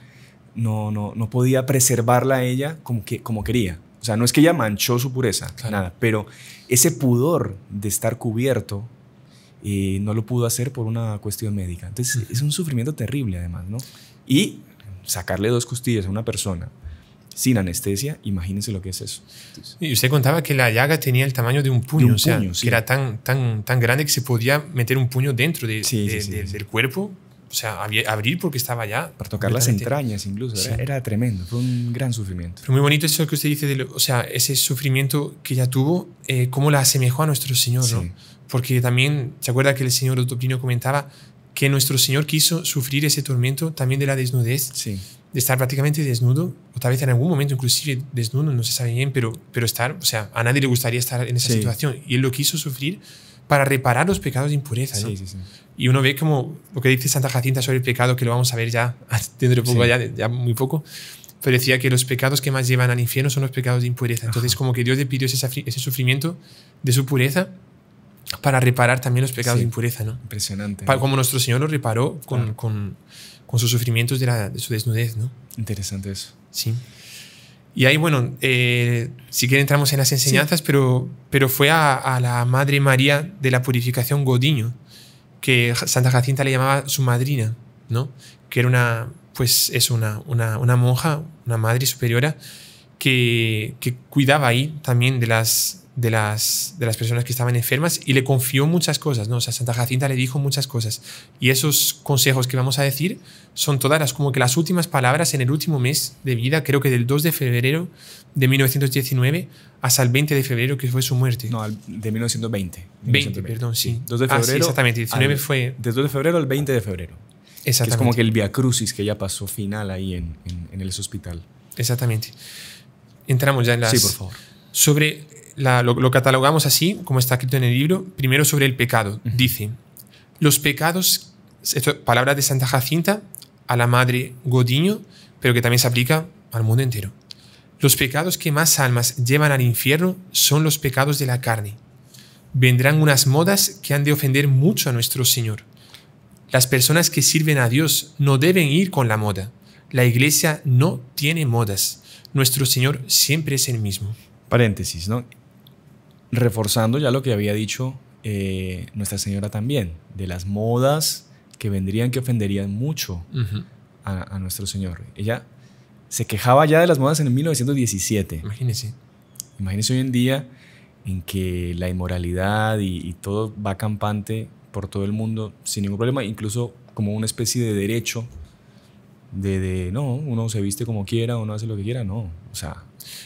no, no, no podía preservarla a ella como, que, como quería. O sea, no es que ella manchó su pureza, nada, pero ese pudor de estar cubierto eh, no lo pudo hacer por una cuestión médica. Entonces, es un sufrimiento terrible además, ¿no? Y sacarle dos costillas a una persona sin anestesia, imagínense lo que es eso. y usted contaba que la llaga tenía el tamaño de un puño, o sea, que era tan, tan, tan grande que se podía meter un puño dentro de, del cuerpo o sea, abrir porque estaba ya. Para tocar las entrañas incluso, era, tremendo, fue un gran sufrimiento. Pero muy bonito eso que usted dice, de o sea, ese sufrimiento que ella tuvo, eh, cómo la asemejó a nuestro Señor, ¿no? Porque también, ¿se acuerda que el Señor Otoprino comentaba que nuestro Señor quiso sufrir ese tormento también de la desnudez? Sí. De estar prácticamente desnudo, o tal vez en algún momento inclusive desnudo, no se sabe bien, pero, pero estar, o sea, a nadie le gustaría estar en esa situación. Y Él lo quiso sufrir para reparar los pecados de impureza. ¿no? Sí, sí, sí. Y uno ve como lo que dice Santa Jacinta sobre el pecado, que lo vamos a ver ya [laughs] dentro de poco, ya, muy poco, pero decía que los pecados que más llevan al infierno son los pecados de impureza. Entonces, como que Dios le pidió ese, sufrimiento de su pureza para reparar también los pecados de impureza, ¿no? Impresionante. Como nuestro Señor lo reparó con, sus sufrimientos de, su desnudez, ¿no? Interesante eso. Sí. Y ahí, bueno, eh, si quieren entramos en las enseñanzas, pero, fue a, a, la Madre María de la Purificación Godiño, que Santa Jacinta le llamaba su madrina, ¿no? Que era una, pues es una, una, monja, una madre superiora, que, que cuidaba ahí también de las, de las, de las personas que estaban enfermas y le confió muchas cosas, ¿no? O sea, Santa Jacinta le dijo muchas cosas. Y esos consejos que vamos a decir son todas las, como que las últimas palabras en el último mes de vida, creo que del 2 de febrero de 1919 hasta el 20 de febrero, que fue su muerte. No, de 1920. 20, perdón, sí. 2 de ah, febrero. exactamente, 19 fue... 2 de febrero al 20 de febrero. Exactamente. es como que el via crucis que ya pasó final ahí en, en, hospital. Exactamente. Entramos ya en las... Sí, por favor. Sobre lo, catalogamos así, como está escrito en el libro, primero sobre el pecado. Dice, los pecados, palabra palabras de Santa Jacinta, a la madre Godiño, pero que también se aplica al mundo entero. Los pecados que más almas llevan al infierno son los pecados de la carne. Vendrán unas modas que han de ofender mucho a nuestro Señor. Las personas que sirven a Dios no deben ir con la moda. La iglesia no tiene modas. Nuestro Señor siempre es el mismo. Paréntesis, ¿no? reforzando ya lo que había dicho eh, Nuestra Señora también, de las modas que vendrían que ofenderían mucho a, nuestro Señor. Ella se quejaba ya de las modas en 1917. Imagínese. Imagínese hoy en día en que la inmoralidad y, todo va campante por todo el mundo sin ningún problema, incluso como una especie de derecho de, no, uno se viste como quiera, uno hace lo que quiera, no. O sea.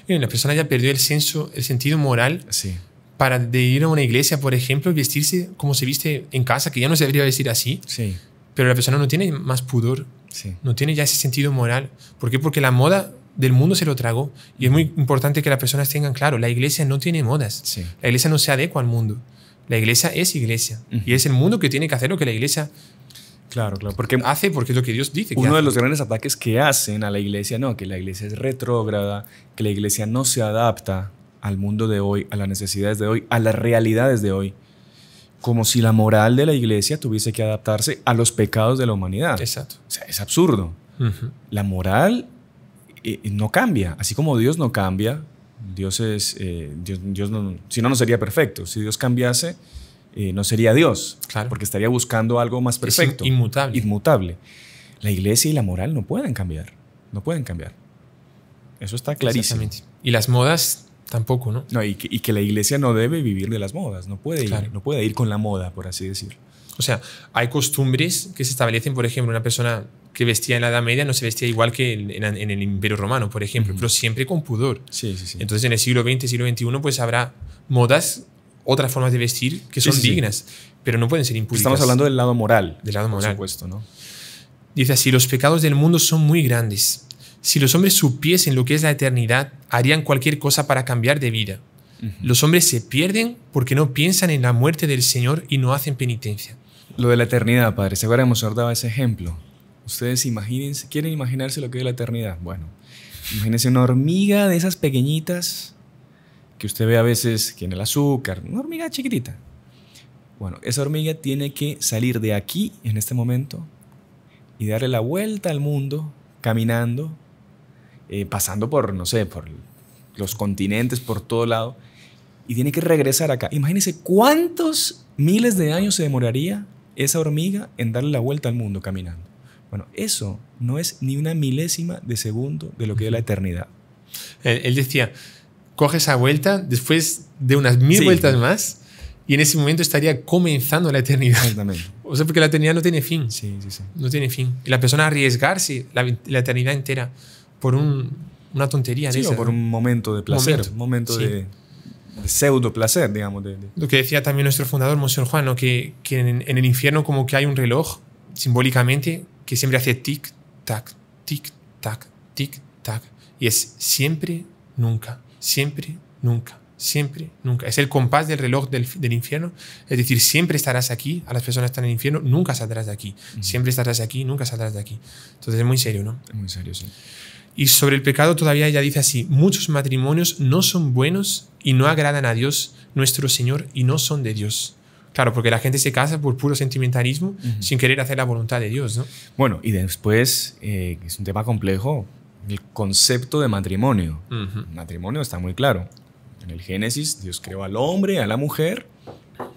la persona ya perdió el, senso, el sentido moral sí para de ir a una iglesia, por ejemplo, vestirse como se viste en casa, que ya no se debería vestir así. Pero la persona no tiene más pudor, no tiene ya ese sentido moral. ¿Por qué? Porque la moda del mundo se lo tragó. Y es muy importante que las personas tengan claro, la iglesia no tiene modas. La iglesia no se adecua al mundo. La iglesia es iglesia. Y es el mundo que tiene que hacer lo que la iglesia Claro, claro. Porque hace porque es lo que Dios dice. uno de los grandes ataques que hacen a la iglesia, no, que la iglesia es retrógrada, que la iglesia no se adapta al mundo de hoy, a las necesidades de hoy, a las realidades de hoy, como si la moral de la iglesia tuviese que adaptarse a los pecados de la humanidad. Exacto. es absurdo. La moral eh, eh, no cambia, así como Dios no cambia. Dios es, eh, Dios, no, si no, no sería perfecto. Si Dios cambiase, no sería Dios, claro. porque estaría buscando algo más perfecto. inmutable. Inmutable. La iglesia y la moral no pueden cambiar, no pueden cambiar. Eso está clarísimo. Y las modas Tampoco, ¿no? No, y que, la iglesia no debe vivir de las modas, no puede, no puede ir con la moda, por así decirlo. O sea, hay costumbres que se establecen, por ejemplo, una persona que vestía en la Edad Media no se vestía igual que en, el Imperio Romano, por ejemplo, pero siempre con pudor. Sí, sí, sí. Entonces, en el siglo XX, siglo XXI, pues habrá modas, otras formas de vestir que son dignas, pero no pueden ser impúdicas. Estamos hablando del lado moral. Del lado moral. Por supuesto, ¿no? Dice así, los pecados del mundo son muy grandes si los hombres supiesen lo que es la eternidad, harían cualquier cosa para cambiar de vida. Los hombres se pierden porque no piensan en la muerte del Señor y no hacen penitencia. Lo de la eternidad, Padre, se acuerdan, dado daba ese ejemplo. Ustedes imagínense, quieren imaginarse lo que es la eternidad. Bueno, imagínense una hormiga de esas pequeñitas que usted ve a veces que en el azúcar, una hormiga chiquitita. Bueno, esa hormiga tiene que salir de aquí en este momento y darle la vuelta al mundo caminando eh, pasando por, no sé, por los continentes, por todo lado, y tiene que regresar acá. Imagínese cuántos miles de años se demoraría esa hormiga en darle la vuelta al mundo caminando. Bueno, eso no es ni una milésima de segundo de lo que es la eternidad. Eh, él, decía, coge esa vuelta después de unas mil vueltas más y en ese momento estaría comenzando la eternidad. Exactamente. [laughs] O sea, porque la eternidad no tiene fin. Sí, sí, sí. No tiene fin. Y la persona arriesgarse la eternidad entera por un, una tontería. Sí, o por un momento de placer, momento, momento de, pseudo placer, digamos. De, Lo que decía también nuestro fundador, Monseñor Juan, que, en, el infierno como que hay un reloj, simbólicamente, que siempre hace tic-tac, tic-tac, tic-tac. Y es siempre, nunca, siempre, nunca. Siempre, nunca. Es el compás del reloj del, infierno. Es decir, siempre estarás aquí. A las personas que están en el infierno, nunca saldrás de aquí. Mm. Siempre estarás aquí, nunca saldrás de aquí. Entonces es muy serio, ¿no? Es muy serio, sí. Y sobre el pecado todavía ella dice así, muchos matrimonios no son buenos y no agradan a Dios nuestro Señor y no son de Dios. Claro, porque la gente se casa por puro sentimentalismo sin querer hacer la voluntad de Dios, Bueno, y después, eh, es un tema complejo, el concepto de matrimonio. matrimonio está muy claro. En el Génesis, Dios creó al hombre y a la mujer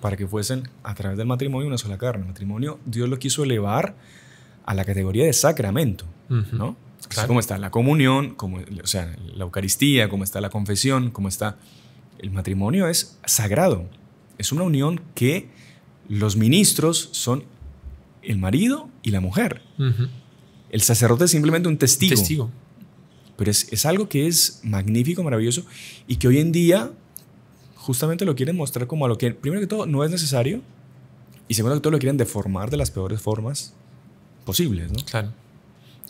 para que fuesen a través del matrimonio una sola carne. El matrimonio, Dios lo quiso elevar a la categoría de sacramento, ¿no? cómo está la comunión, como, o sea, la Eucaristía, cómo está la confesión, cómo está... El matrimonio es sagrado. Es una unión que los ministros son el marido y la mujer. El sacerdote es simplemente un testigo. testigo. Pero es, es, algo que es magnífico, maravilloso y que hoy en día justamente lo quieren mostrar como a lo que, primero que todo, no es necesario y segundo que todo lo quieren deformar de las peores formas posibles, ¿no? Claro.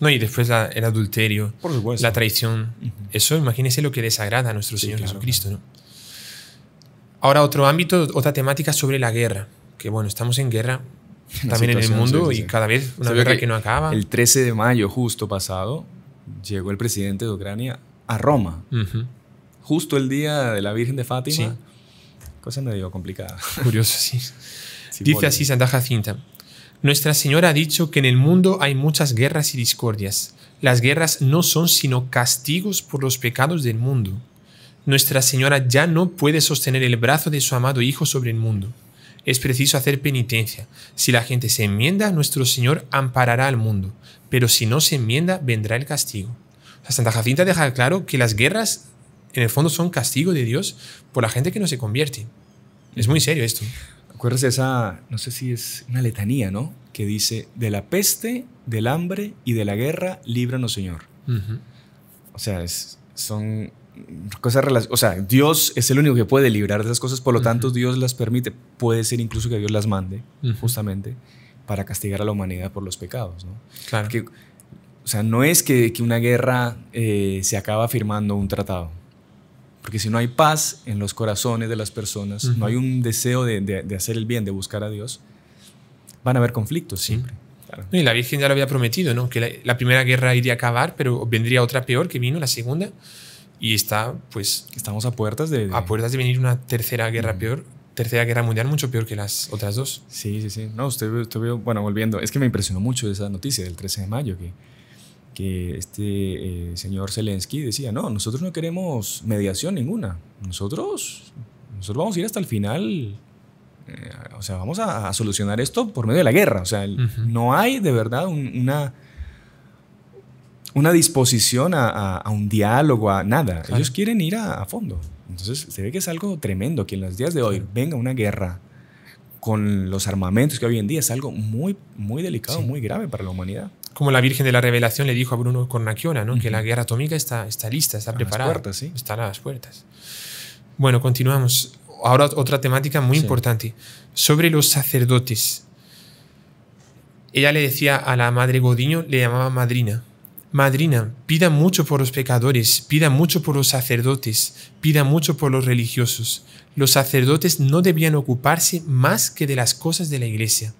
No, y después el adulterio, la traición. Eso, imagínese lo que desagrada a nuestro Señor Jesucristo. Ahora, otro ámbito, otra temática sobre la guerra. Que bueno, estamos en guerra [laughs] también en el mundo y cada vez una guerra que, no acaba. El 13 de mayo, justo pasado, llegó el presidente de Ucrania a Roma. Justo el día de la Virgen de Fátima. Cosa medio complicada. Curioso, sí. [laughs] Dice así Santa Jacinta. Nuestra Señora ha dicho que en el mundo hay muchas guerras y discordias. Las guerras no son sino castigos por los pecados del mundo. Nuestra Señora ya no puede sostener el brazo de su amado Hijo sobre el mundo. Es preciso hacer penitencia. Si la gente se enmienda, nuestro Señor amparará al mundo, pero si no se enmienda, vendrá el castigo. La Santa Jacinta deja claro que las guerras, en el fondo, son castigo de Dios por la gente que no se convierte. Es muy serio esto. ¿Recuerdas esa, no sé si es una letanía, ¿no? Que dice, de la peste, del hambre y de la guerra, líbranos Señor. O sea, es, son cosas relacionadas. O sea, Dios es el único que puede librar de esas cosas, por lo tanto Dios las permite. Puede ser incluso que Dios las mande, justamente, para castigar a la humanidad por los pecados, ¿no? Claro. o sea, no es que, una guerra eh, se acaba firmando un tratado. Porque si no hay paz en los corazones de las personas, no hay un deseo de, de, hacer el bien, de buscar a Dios, van a haber conflictos siempre. y la Virgen ya lo había prometido, ¿no? que la, primera guerra iría a acabar, pero vendría otra peor que vino, la segunda. Y está, pues. Estamos a puertas de. A puertas de venir una tercera guerra mm. peor, tercera guerra mundial mucho peor que las otras dos. Sí, sí, sí. No, usted, usted, bueno, volviendo, es que me impresionó mucho esa noticia del 13 de mayo, que este eh, señor Zelensky decía, no, nosotros no queremos mediación ninguna, nosotros, nosotros vamos a ir hasta el final, eh, o sea, vamos a, solucionar esto por medio de la guerra, o sea, no hay de verdad una, una disposición a, un diálogo, a nada, ellos quieren ir a, fondo, entonces se ve que es algo tremendo que en los días de hoy venga una guerra con los armamentos que hoy en día es algo muy, muy delicado, muy grave para la humanidad como la Virgen de la Revelación le dijo a Bruno Cornachiola, ¿no? que la guerra atómica está, lista, está preparada. Está a las puertas. Bueno, continuamos. Ahora otra temática muy importante. Sobre los sacerdotes. Ella le decía a la madre Godiño, le llamaba madrina. Madrina, pida mucho por los pecadores, pida mucho por los sacerdotes, pida mucho por los religiosos. Los sacerdotes no debían ocuparse más que de las cosas de la iglesia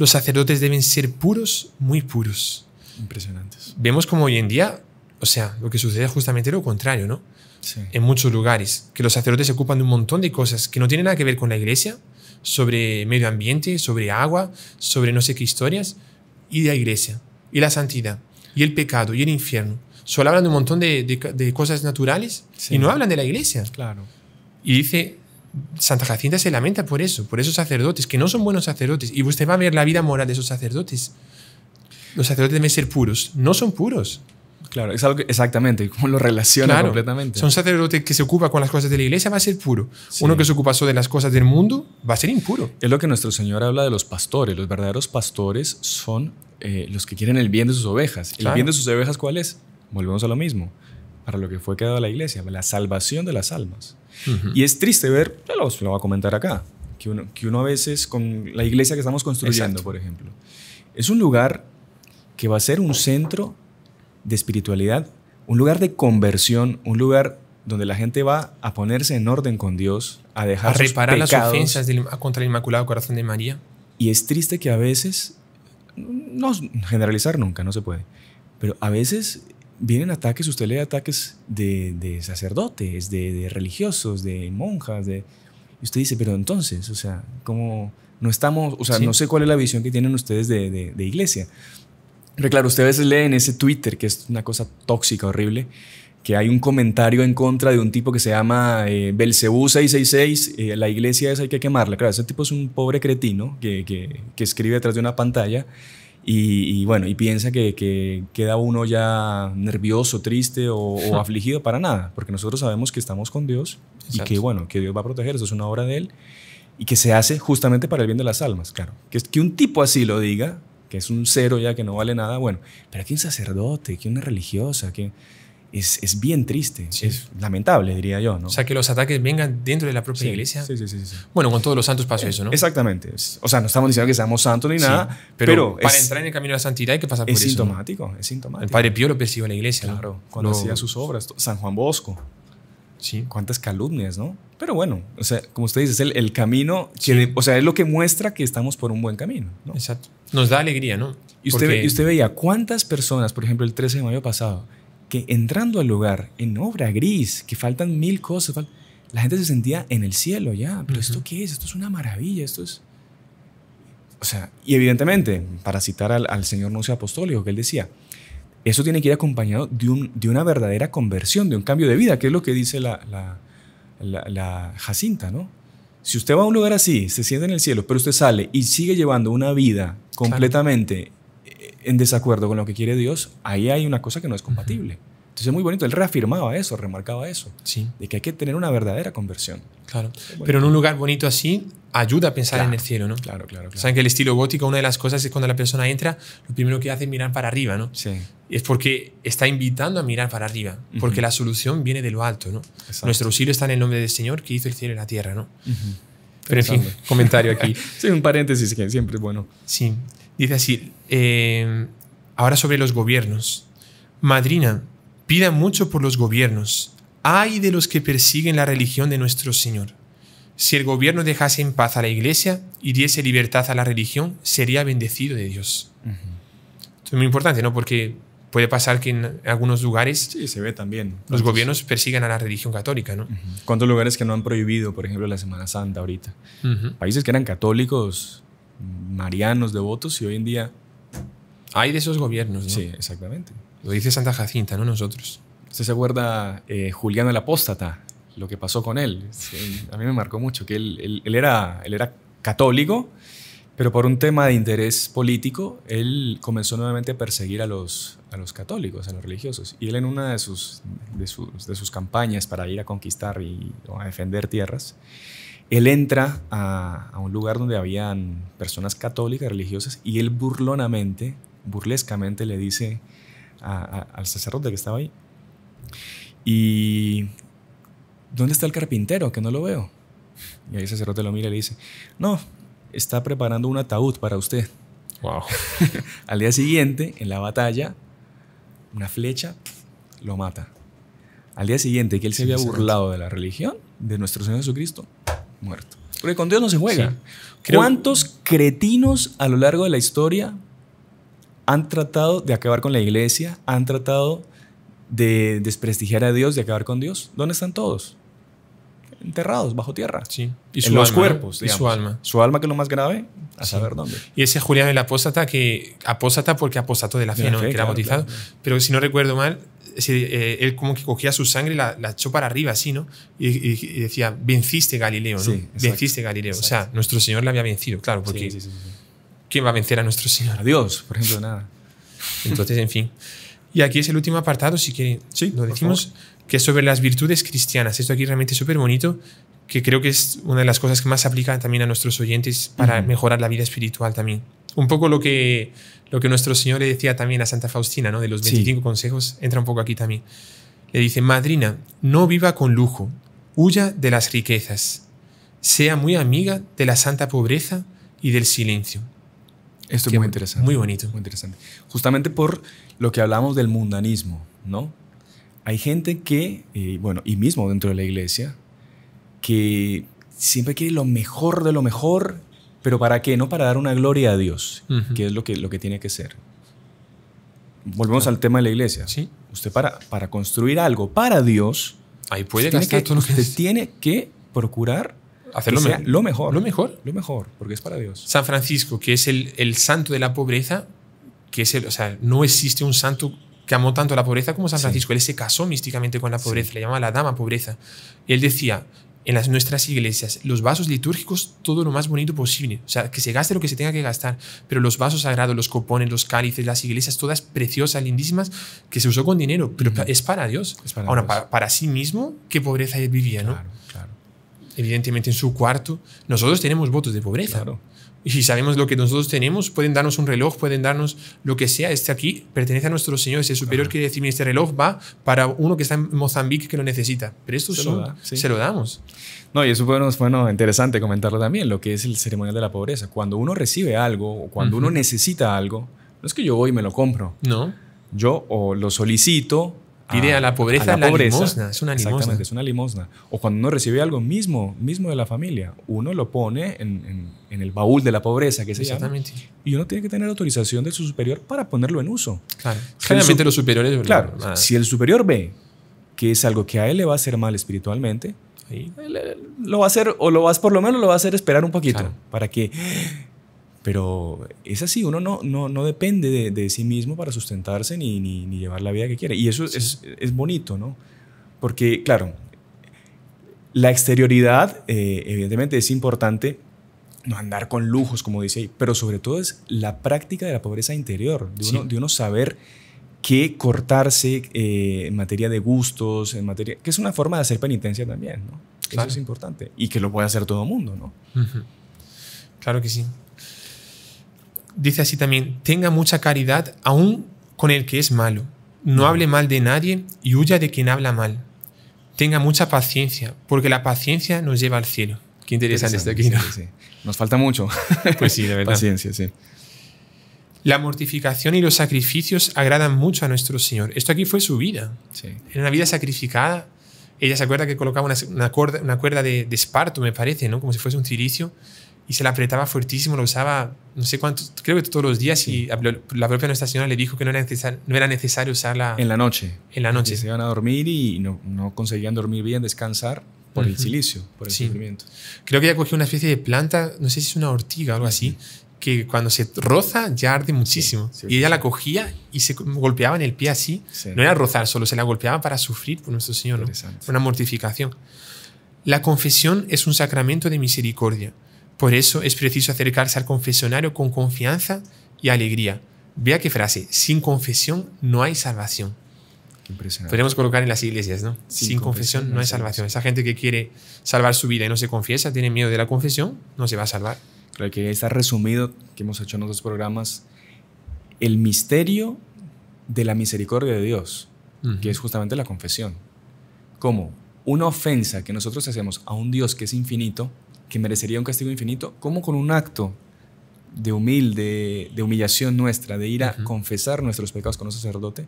los sacerdotes deben ser puros, muy puros. Impresionantes. Vemos como hoy en día, o sea, lo que sucede es justamente lo contrario, ¿no? En muchos lugares, que los sacerdotes se ocupan de un montón de cosas que no tienen nada que ver con la iglesia, sobre medio ambiente, sobre agua, sobre no sé qué historias, y de la iglesia, y la santidad, y el pecado, y el infierno. Solo hablan de un montón de, cosas naturales y no hablan de la iglesia. Claro. Y dice Santa Jacinta se lamenta por eso, por esos sacerdotes, que no son buenos sacerdotes. Y usted va a ver la vida moral de esos sacerdotes. Los sacerdotes deben ser puros, no son puros. Claro, es algo exactamente, como lo relaciona completamente. Son sacerdote que se ocupa con las cosas de la iglesia va a ser puro. Uno que se ocupa solo de las cosas del mundo va a ser impuro. Es lo que nuestro Señor habla de los pastores. Los verdaderos pastores son eh, los que quieren el bien de sus ovejas. ¿El bien de sus ovejas cuál es? Volvemos a lo mismo. Para lo que fue creada la iglesia, la salvación de las almas. Y es triste ver, lo, lo voy a comentar acá, que uno, que uno a veces con la iglesia que estamos construyendo, por ejemplo, es un lugar que va a ser un centro de espiritualidad, un lugar de conversión, un lugar donde la gente va a ponerse en orden con Dios, a dejar a reparar las ofensas contra el Inmaculado Corazón de María. Y es triste que a veces, no generalizar nunca, no se puede, pero a veces vienen ataques, usted lee ataques de, sacerdotes, de, religiosos, de monjas, de... usted dice, pero entonces, o sea, ¿cómo no estamos? O sea, no sé cuál es la visión que tienen ustedes de, iglesia. claro, ustedes leen ese Twitter, que es una cosa tóxica, horrible, que hay un comentario en contra de un tipo que se llama eh, Belcebú 666, eh, la iglesia esa hay que quemarla. Claro, ese tipo es un pobre cretino que, que escribe detrás de una pantalla y, bueno, y piensa que, queda uno ya nervioso, triste o, [laughs] afligido para nada, porque nosotros sabemos que estamos con Dios y que bueno, que Dios va a proteger, eso es una obra de Él y que se hace justamente para el bien de las almas, claro. Que, que un tipo así lo diga, que es un cero ya que no vale nada, bueno, pero que un sacerdote, que una religiosa, que es, bien triste, es lamentable, diría yo. ¿no? O sea, que los ataques vengan dentro de la propia iglesia. Sí, sí, sí, Bueno, con todos los santos pasó eso, ¿no? Exactamente. O sea, no estamos diciendo que seamos santos ni nada, pero, para entrar en el camino de la santidad hay que pasar por eso. Sintomático, Es sintomático, El Padre Pío lo persiguió en la iglesia. Claro, cuando hacía sus obras. San Juan Bosco. Sí. Cuántas calumnias, ¿no? Pero bueno, o sea, como usted dice, es el, camino, o sea, es lo que muestra que estamos por un buen camino. ¿no? Exacto. Nos da alegría, ¿no? Y usted, y usted veía cuántas personas, por ejemplo, el 13 de mayo pasado, que entrando al lugar, en obra gris, que faltan mil cosas, la gente se sentía en el cielo ya. ¿Pero esto qué es? Esto es una maravilla, esto es... O sea, y evidentemente, para citar al, señor nuncio apostólico, que él decía, eso tiene que ir acompañado de, un, de, una verdadera conversión, de un cambio de vida, que es lo que dice la, Jacinta, ¿no? Si usted va a un lugar así, se siente en el cielo, pero usted sale y sigue llevando una vida completamente en desacuerdo con lo que quiere Dios, ahí hay una cosa que no es compatible. Entonces es muy bonito, él reafirmaba eso, remarcaba eso, sí. de que hay que tener una verdadera conversión. Claro, pero en un lugar bonito así ayuda a pensar en el cielo, ¿no? Claro, claro, claro. Saben que el estilo gótico, una de las cosas es cuando la persona entra, lo primero que hace es mirar para arriba, ¿no? Sí. Es porque está invitando a mirar para arriba, porque la solución viene de lo alto, ¿no? Exacto. Nuestro auxilio está en el nombre del Señor que hizo el cielo y la tierra, ¿no? Pero en fin, comentario aquí. [laughs] sí, un paréntesis que siempre es bueno. Sí. Dice así, eh, ahora sobre los gobiernos. Madrina, pida mucho por los gobiernos. Hay de los que persiguen la religión de nuestro Señor. Si el gobierno dejase en paz a la iglesia y diese libertad a la religión, sería bendecido de Dios. es muy importante, ¿no? Porque puede pasar que en algunos lugares sí, se ve también los gobiernos persigan a la religión católica no cuántos lugares que no han prohibido por ejemplo la Semana Santa ahorita países que eran católicos marianos, devotos, y hoy en día... Hay de esos gobiernos, ¿no? Sí, exactamente. Lo dice Santa Jacinta, no nosotros. ¿Usted se acuerda eh, Julián el Apóstata? Lo que pasó con él. a mí me marcó mucho que él, era, él era católico, pero por un tema de interés político, él comenzó nuevamente a perseguir a los, a los católicos, a los religiosos. Y él en una de sus, de sus, de sus campañas para ir a conquistar y a defender tierras, él entra a, un lugar donde habían personas católicas, religiosas, y él burlonamente, burlescamente le dice al sacerdote que estaba ahí, ¿y dónde está el carpintero? Que no lo veo. Y ahí el sacerdote lo mira y le dice, no, está preparando un ataúd para usted. Wow. [laughs] al día siguiente, en la batalla, una flecha lo mata. Al día siguiente que él se había burlado de la religión de nuestro Señor Jesucristo, muerto. Porque con Dios no se juega. ¿Cuántos cretinos a lo largo de la historia han tratado de acabar con la iglesia? ¿Han tratado de desprestigiar a Dios, de acabar con Dios? ¿Dónde están todos? enterrados bajo tierra. Sí. Y sus cuerpos, Y su alma. Su alma, que es lo más grave, a saber dónde. Y ese Julián el apóstata, que apóstata porque apóstato de la fe, de la que era bautizado. Pero si no recuerdo mal, eh, él como que cogía su sangre y la, echó para arriba, así, ¿no? Y, decía, venciste Galileo, ¿no? venciste Galileo. O sea, nuestro Señor la había vencido, claro, porque ¿quién va a vencer a nuestro Señor? A Dios, por ejemplo, nada. Entonces, en fin. Y aquí es el último apartado, si quieren. Sí, lo decimos, que es sobre las virtudes cristianas. Esto aquí realmente es súper bonito que creo que es una de las cosas que más se aplica también a nuestros oyentes para mejorar la vida espiritual también. Un poco lo que, lo que nuestro Señor le decía también a Santa Faustina, ¿no? de los 25 consejos, entra un poco aquí también. Le dice, Madrina, no viva con lujo, huya de las riquezas, sea muy amiga de la santa pobreza y del silencio. Esto es muy interesante. Muy bonito. Muy interesante. Justamente por lo que hablamos del mundanismo, ¿no? Hay gente que, eh, bueno, y mismo dentro de la iglesia, que siempre quiere lo mejor de lo mejor, pero ¿para qué? No para dar una gloria a Dios, que es lo que, lo que tiene que ser. Volvemos al tema de la iglesia. ¿Sí? Usted para, para construir algo para Dios, Ahí puede tiene que, todo lo tiene que procurar hacer lo, mejor. Lo mejor. Lo mejor, porque es para Dios. San Francisco, que es el, el santo de la pobreza, que es el, o sea, no existe un santo que amó tanto la pobreza como San Francisco. Él se casó místicamente con la pobreza, le llamaba la dama pobreza. Y él decía, en las, nuestras iglesias los vasos litúrgicos todo lo más bonito posible, o sea, que se gaste lo que se tenga que gastar, pero los vasos sagrados, los copones, los cálices, las iglesias, todas preciosas, lindísimas, que se usó con dinero, pero es para Dios. para Ahora, Para, sí mismo, qué pobreza él vivía, ¿no? Evidentemente en su cuarto, nosotros tenemos votos de pobreza. Y si sabemos lo que nosotros tenemos, pueden darnos un reloj, pueden darnos lo que sea. Este aquí pertenece a nuestro Señor, ese superior que quiere decir, este reloj va para uno que está en Mozambique que lo necesita. Pero esto se, lo, damos. No, y eso fue bueno, interesante comentarlo también, lo que es el ceremonial de la pobreza. Cuando uno recibe algo o cuando uno necesita algo, no es que yo voy y me lo compro. No. Yo o lo solicito pide ah, a, la pobreza la, limosna, es una limosna. Exactamente, es una limosna. O cuando uno recibe algo mismo, mismo de la familia, uno lo pone en, en, el baúl de la pobreza, que se Exactamente. y uno tiene que tener autorización de su superior para ponerlo en uso. Claro. Generalmente los superiores... Claro, ah. si el superior ve que es algo que a él le va a hacer mal espiritualmente, lo va a hacer, o lo vas por lo menos lo va a hacer esperar un poquito, para que pero es así, uno no, depende de, sí mismo para sustentarse ni, llevar la vida que quiere. Y eso es, bonito, ¿no? Porque, claro, la exterioridad eh, evidentemente es importante, no andar con lujos, como dice ahí, pero sobre todo es la práctica de la pobreza interior, de, uno, saber qué cortarse eh, en materia de gustos, en materia, que es una forma de hacer penitencia también, ¿no? Eso es importante y que lo puede hacer todo el mundo, ¿no? Claro que sí dice así también, tenga mucha caridad aún con el que es malo. No hable mal de nadie y huya de quien habla mal. Tenga mucha paciencia, porque la paciencia nos lleva al cielo. Qué interesante, esto aquí, Nos falta mucho. [laughs] Pues sí, de verdad. Paciencia, sí. La mortificación y los sacrificios agradan mucho a nuestro Señor. Esto aquí fue su vida. Sí. Era una vida sacrificada. Ella se acuerda que colocaba una, cuerda, de, de, esparto, me parece, ¿no? Como si fuese un ciricio y se la apretaba fuertísimo, lo usaba no sé cuánto, creo que todos los días y la propia nuestra señora le dijo que no era, no era necesario usarla. En la noche. En la noche. se iban a dormir y no, conseguían dormir bien, descansar por el silicio, por el sufrimiento. Creo que ella cogía una especie de planta, no sé si es una ortiga o algo así, que cuando se roza ya arde muchísimo. y ella la cogía y se golpeaba en el pie así. No era rozar solo, se la golpeaba para sufrir por nuestro Señor. Una mortificación. La confesión es un sacramento de misericordia. Por eso es preciso acercarse al confesionario con confianza y alegría. Vea qué frase, sin confesión no hay salvación. Podemos colocar en las iglesias, ¿no? Sin, confesión, no hay salvación. Esa gente que quiere salvar su vida y no se confiesa, tiene miedo de la confesión, no se va a salvar. Creo que está resumido, que hemos hecho en otros programas, el misterio de la misericordia de Dios, que es justamente la confesión. Como una ofensa que nosotros hacemos a un Dios que es infinito, que merecería un castigo infinito, como con un acto de humilde, de humillación nuestra, de ir a confesar nuestros pecados con un sacerdote,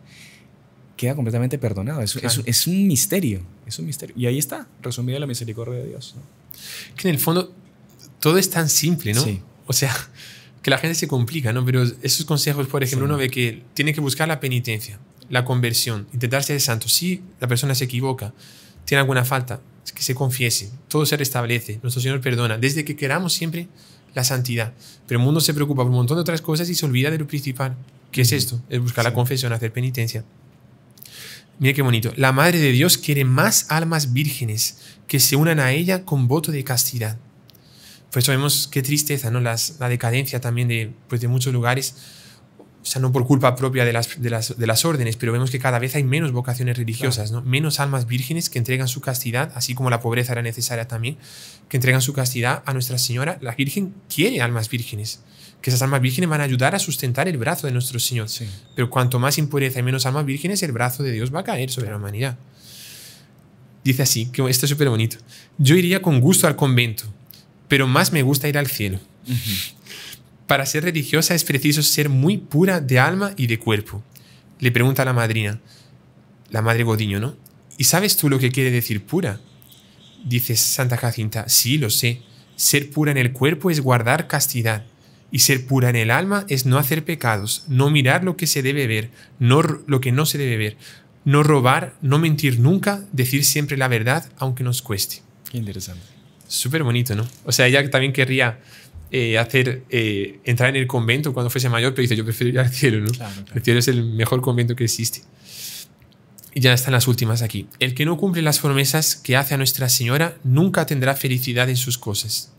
queda completamente perdonado. Es, es, un misterio, es un misterio. Y ahí está, resumida la misericordia de Dios. Que en el fondo todo es tan simple, ¿no? O sea, que la gente se complica, ¿no? Pero esos consejos, por ejemplo, uno ve que tiene que buscar la penitencia, la conversión, intentarse ser santo. Si la persona se equivoca, tiene alguna falta, es que se confiese, todo se restablece, nuestro Señor perdona, desde que queramos siempre la santidad. Pero el mundo se preocupa por un montón de otras cosas y se olvida de lo principal, que es esto, es buscar la confesión, hacer penitencia. Mira qué bonito. La Madre de Dios quiere más almas vírgenes que se unan a ella con voto de castidad. Pues sabemos qué tristeza, ¿no? la decadencia también de, pues de muchos lugares o sea, no por culpa propia de las, órdenes, pero vemos que cada vez hay menos vocaciones religiosas, ¿no? menos almas vírgenes que entregan su castidad, así como la pobreza era necesaria también, que entregan su castidad a Nuestra Señora. La Virgen quiere almas vírgenes, que esas almas vírgenes van a ayudar a sustentar el brazo de nuestro Señor. Pero cuanto más impureza y menos almas vírgenes, el brazo de Dios va a caer sobre la humanidad. Dice así, que esto es súper bonito. Yo iría con gusto al convento, pero más me gusta ir al cielo. Para ser religiosa es preciso ser muy pura de alma y de cuerpo. Le pregunta la madrina, la madre Godiño, ¿no? ¿Y sabes tú lo que quiere decir pura? Dice Santa Jacinta, sí, lo sé. Ser pura en el cuerpo es guardar castidad. Y ser pura en el alma es no hacer pecados, no mirar lo que se debe ver, no lo que no se debe ver, no robar, no mentir nunca, decir siempre la verdad, aunque nos cueste. Qué interesante. Súper bonito, ¿no? O sea, ella también querría eh, hacer, eh, entrar en el convento cuando fuese mayor, pero dice, yo prefiero ir al cielo, ¿no? El cielo es el mejor convento que existe. Y ya están las últimas aquí. El que no cumple las promesas que hace a Nuestra Señora nunca tendrá felicidad en sus cosas.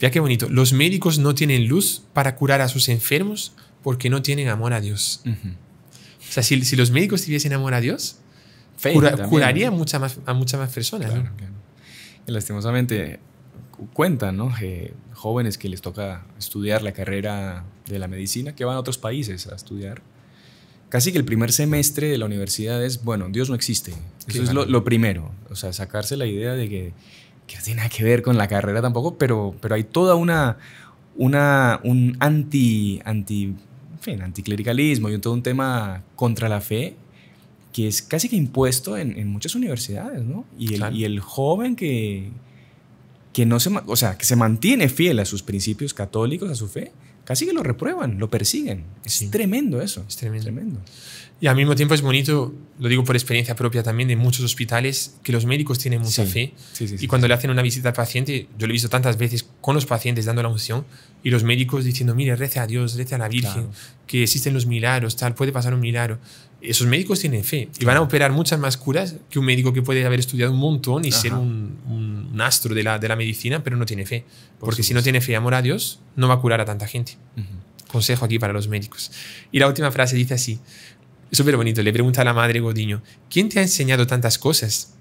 ya qué bonito. Los médicos no tienen luz para curar a sus enfermos porque no tienen amor a Dios. O sea, si, los médicos tuviesen amor a Dios, curaría a, más, a muchas más personas. Claro, Lastimosamente, cuentan, eh, jóvenes que les toca estudiar la carrera de la medicina, que van a otros países a estudiar. Casi que el primer semestre de la universidad es, bueno, Dios no existe. Eso es lo, primero. O sea, sacarse la idea de que, no tiene nada que ver con la carrera tampoco, pero, pero hay toda una, un anti, anti, anticlericalismo y todo un tema contra la fe que es casi que impuesto en, muchas universidades, y el joven que, que no se, o sea, que se mantiene fiel a sus principios católicos, a su fe, casi que lo reprueban, lo persiguen. Es tremendo eso. Es tremendo. Y al mismo tiempo es bonito, lo digo por experiencia propia también, de muchos hospitales, que los médicos tienen mucha fe. y cuando le hacen una visita al paciente, yo lo he visto tantas veces con los pacientes dando la unción y los médicos diciendo, mire, rece a Dios, rece a la Virgen, que existen los milagros, tal, puede pasar un milagro esos médicos tienen fe y van a operar muchas más curas que un médico que puede haber estudiado un montón y ser un, astro de la, medicina, pero no tiene fe. Porque si no tiene fe y amor a Dios, no va a curar a tanta gente. Consejo aquí para los médicos. Y la última frase dice así, súper bonito, le pregunta a la madre Godiño, ¿quién te ha enseñado tantas cosas?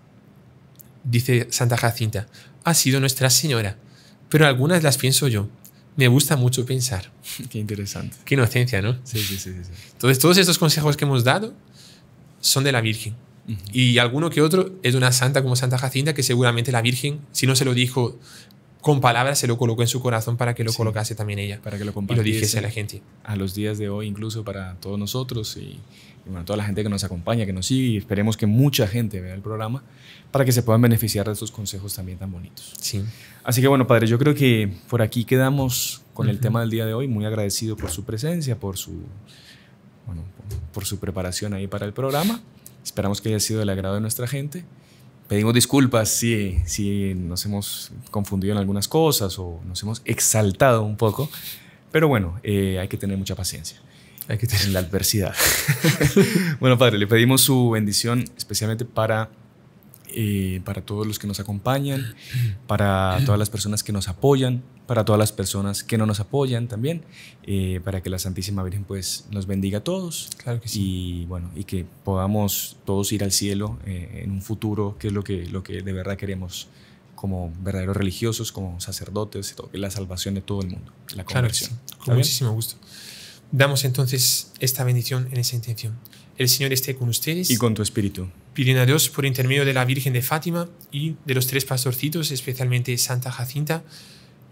Dice Santa Jacinta, ha sido Nuestra Señora, pero algunas las pienso yo me gusta mucho pensar. [laughs] Qué interesante. Qué inocencia, ¿no? Sí, sí, sí. sí. Entonces, todos estos consejos que hemos dado son de la Virgen. Y alguno que otro es de una santa como Santa Jacinta, que seguramente la Virgen, si no se lo dijo con palabras se lo colocó en su corazón para que lo colocase también ella. Para que lo compartiese. Y lo dijese a la gente. A los días de hoy, incluso para todos nosotros y, bueno, toda la gente que nos acompaña, que nos sigue y esperemos que mucha gente vea el programa para que se puedan beneficiar de estos consejos también tan bonitos. Sí. Así que bueno, padre, yo creo que por aquí quedamos con el tema del día de hoy. Muy agradecido por su presencia, por su, por su preparación ahí para el programa. Esperamos que haya sido del agrado de nuestra gente. Pedimos disculpas si, si nos hemos confundido en algunas cosas o nos hemos exaltado un poco, pero bueno, eh, hay que tener mucha paciencia. Hay que tener la adversidad. [laughs] bueno, padre, le pedimos su bendición especialmente para eh, para todos los que nos acompañan, para todas las personas que nos apoyan, para todas las personas que no nos apoyan también, eh, para que la Santísima Virgen pues nos bendiga a todos. Claro sí. Y bueno, y que podamos todos ir al cielo eh, en un futuro, que es lo que, lo que de verdad queremos como verdaderos religiosos, como sacerdotes, la salvación de todo el mundo, la conversión. Con muchísimo gusto. Damos entonces esta bendición en esa intención. El Señor esté con ustedes. Y con tu espíritu. Pidiendo a Dios por intermedio de la Virgen de Fátima y de los tres pastorcitos, especialmente Santa Jacinta,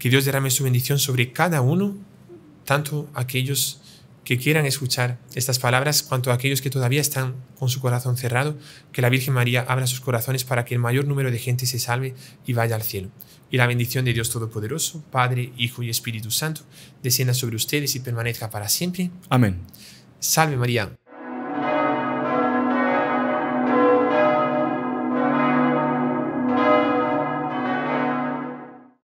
que Dios derrame su bendición sobre cada uno, tanto aquellos que quieran escuchar estas palabras, cuanto aquellos que todavía están con su corazón cerrado, que la Virgen María abra sus corazones para que el mayor número de gente se salve y vaya al cielo. Y la bendición de Dios Todopoderoso, Padre, Hijo y Espíritu Santo, descienda sobre ustedes y permanezca para siempre. Amén. Salve María.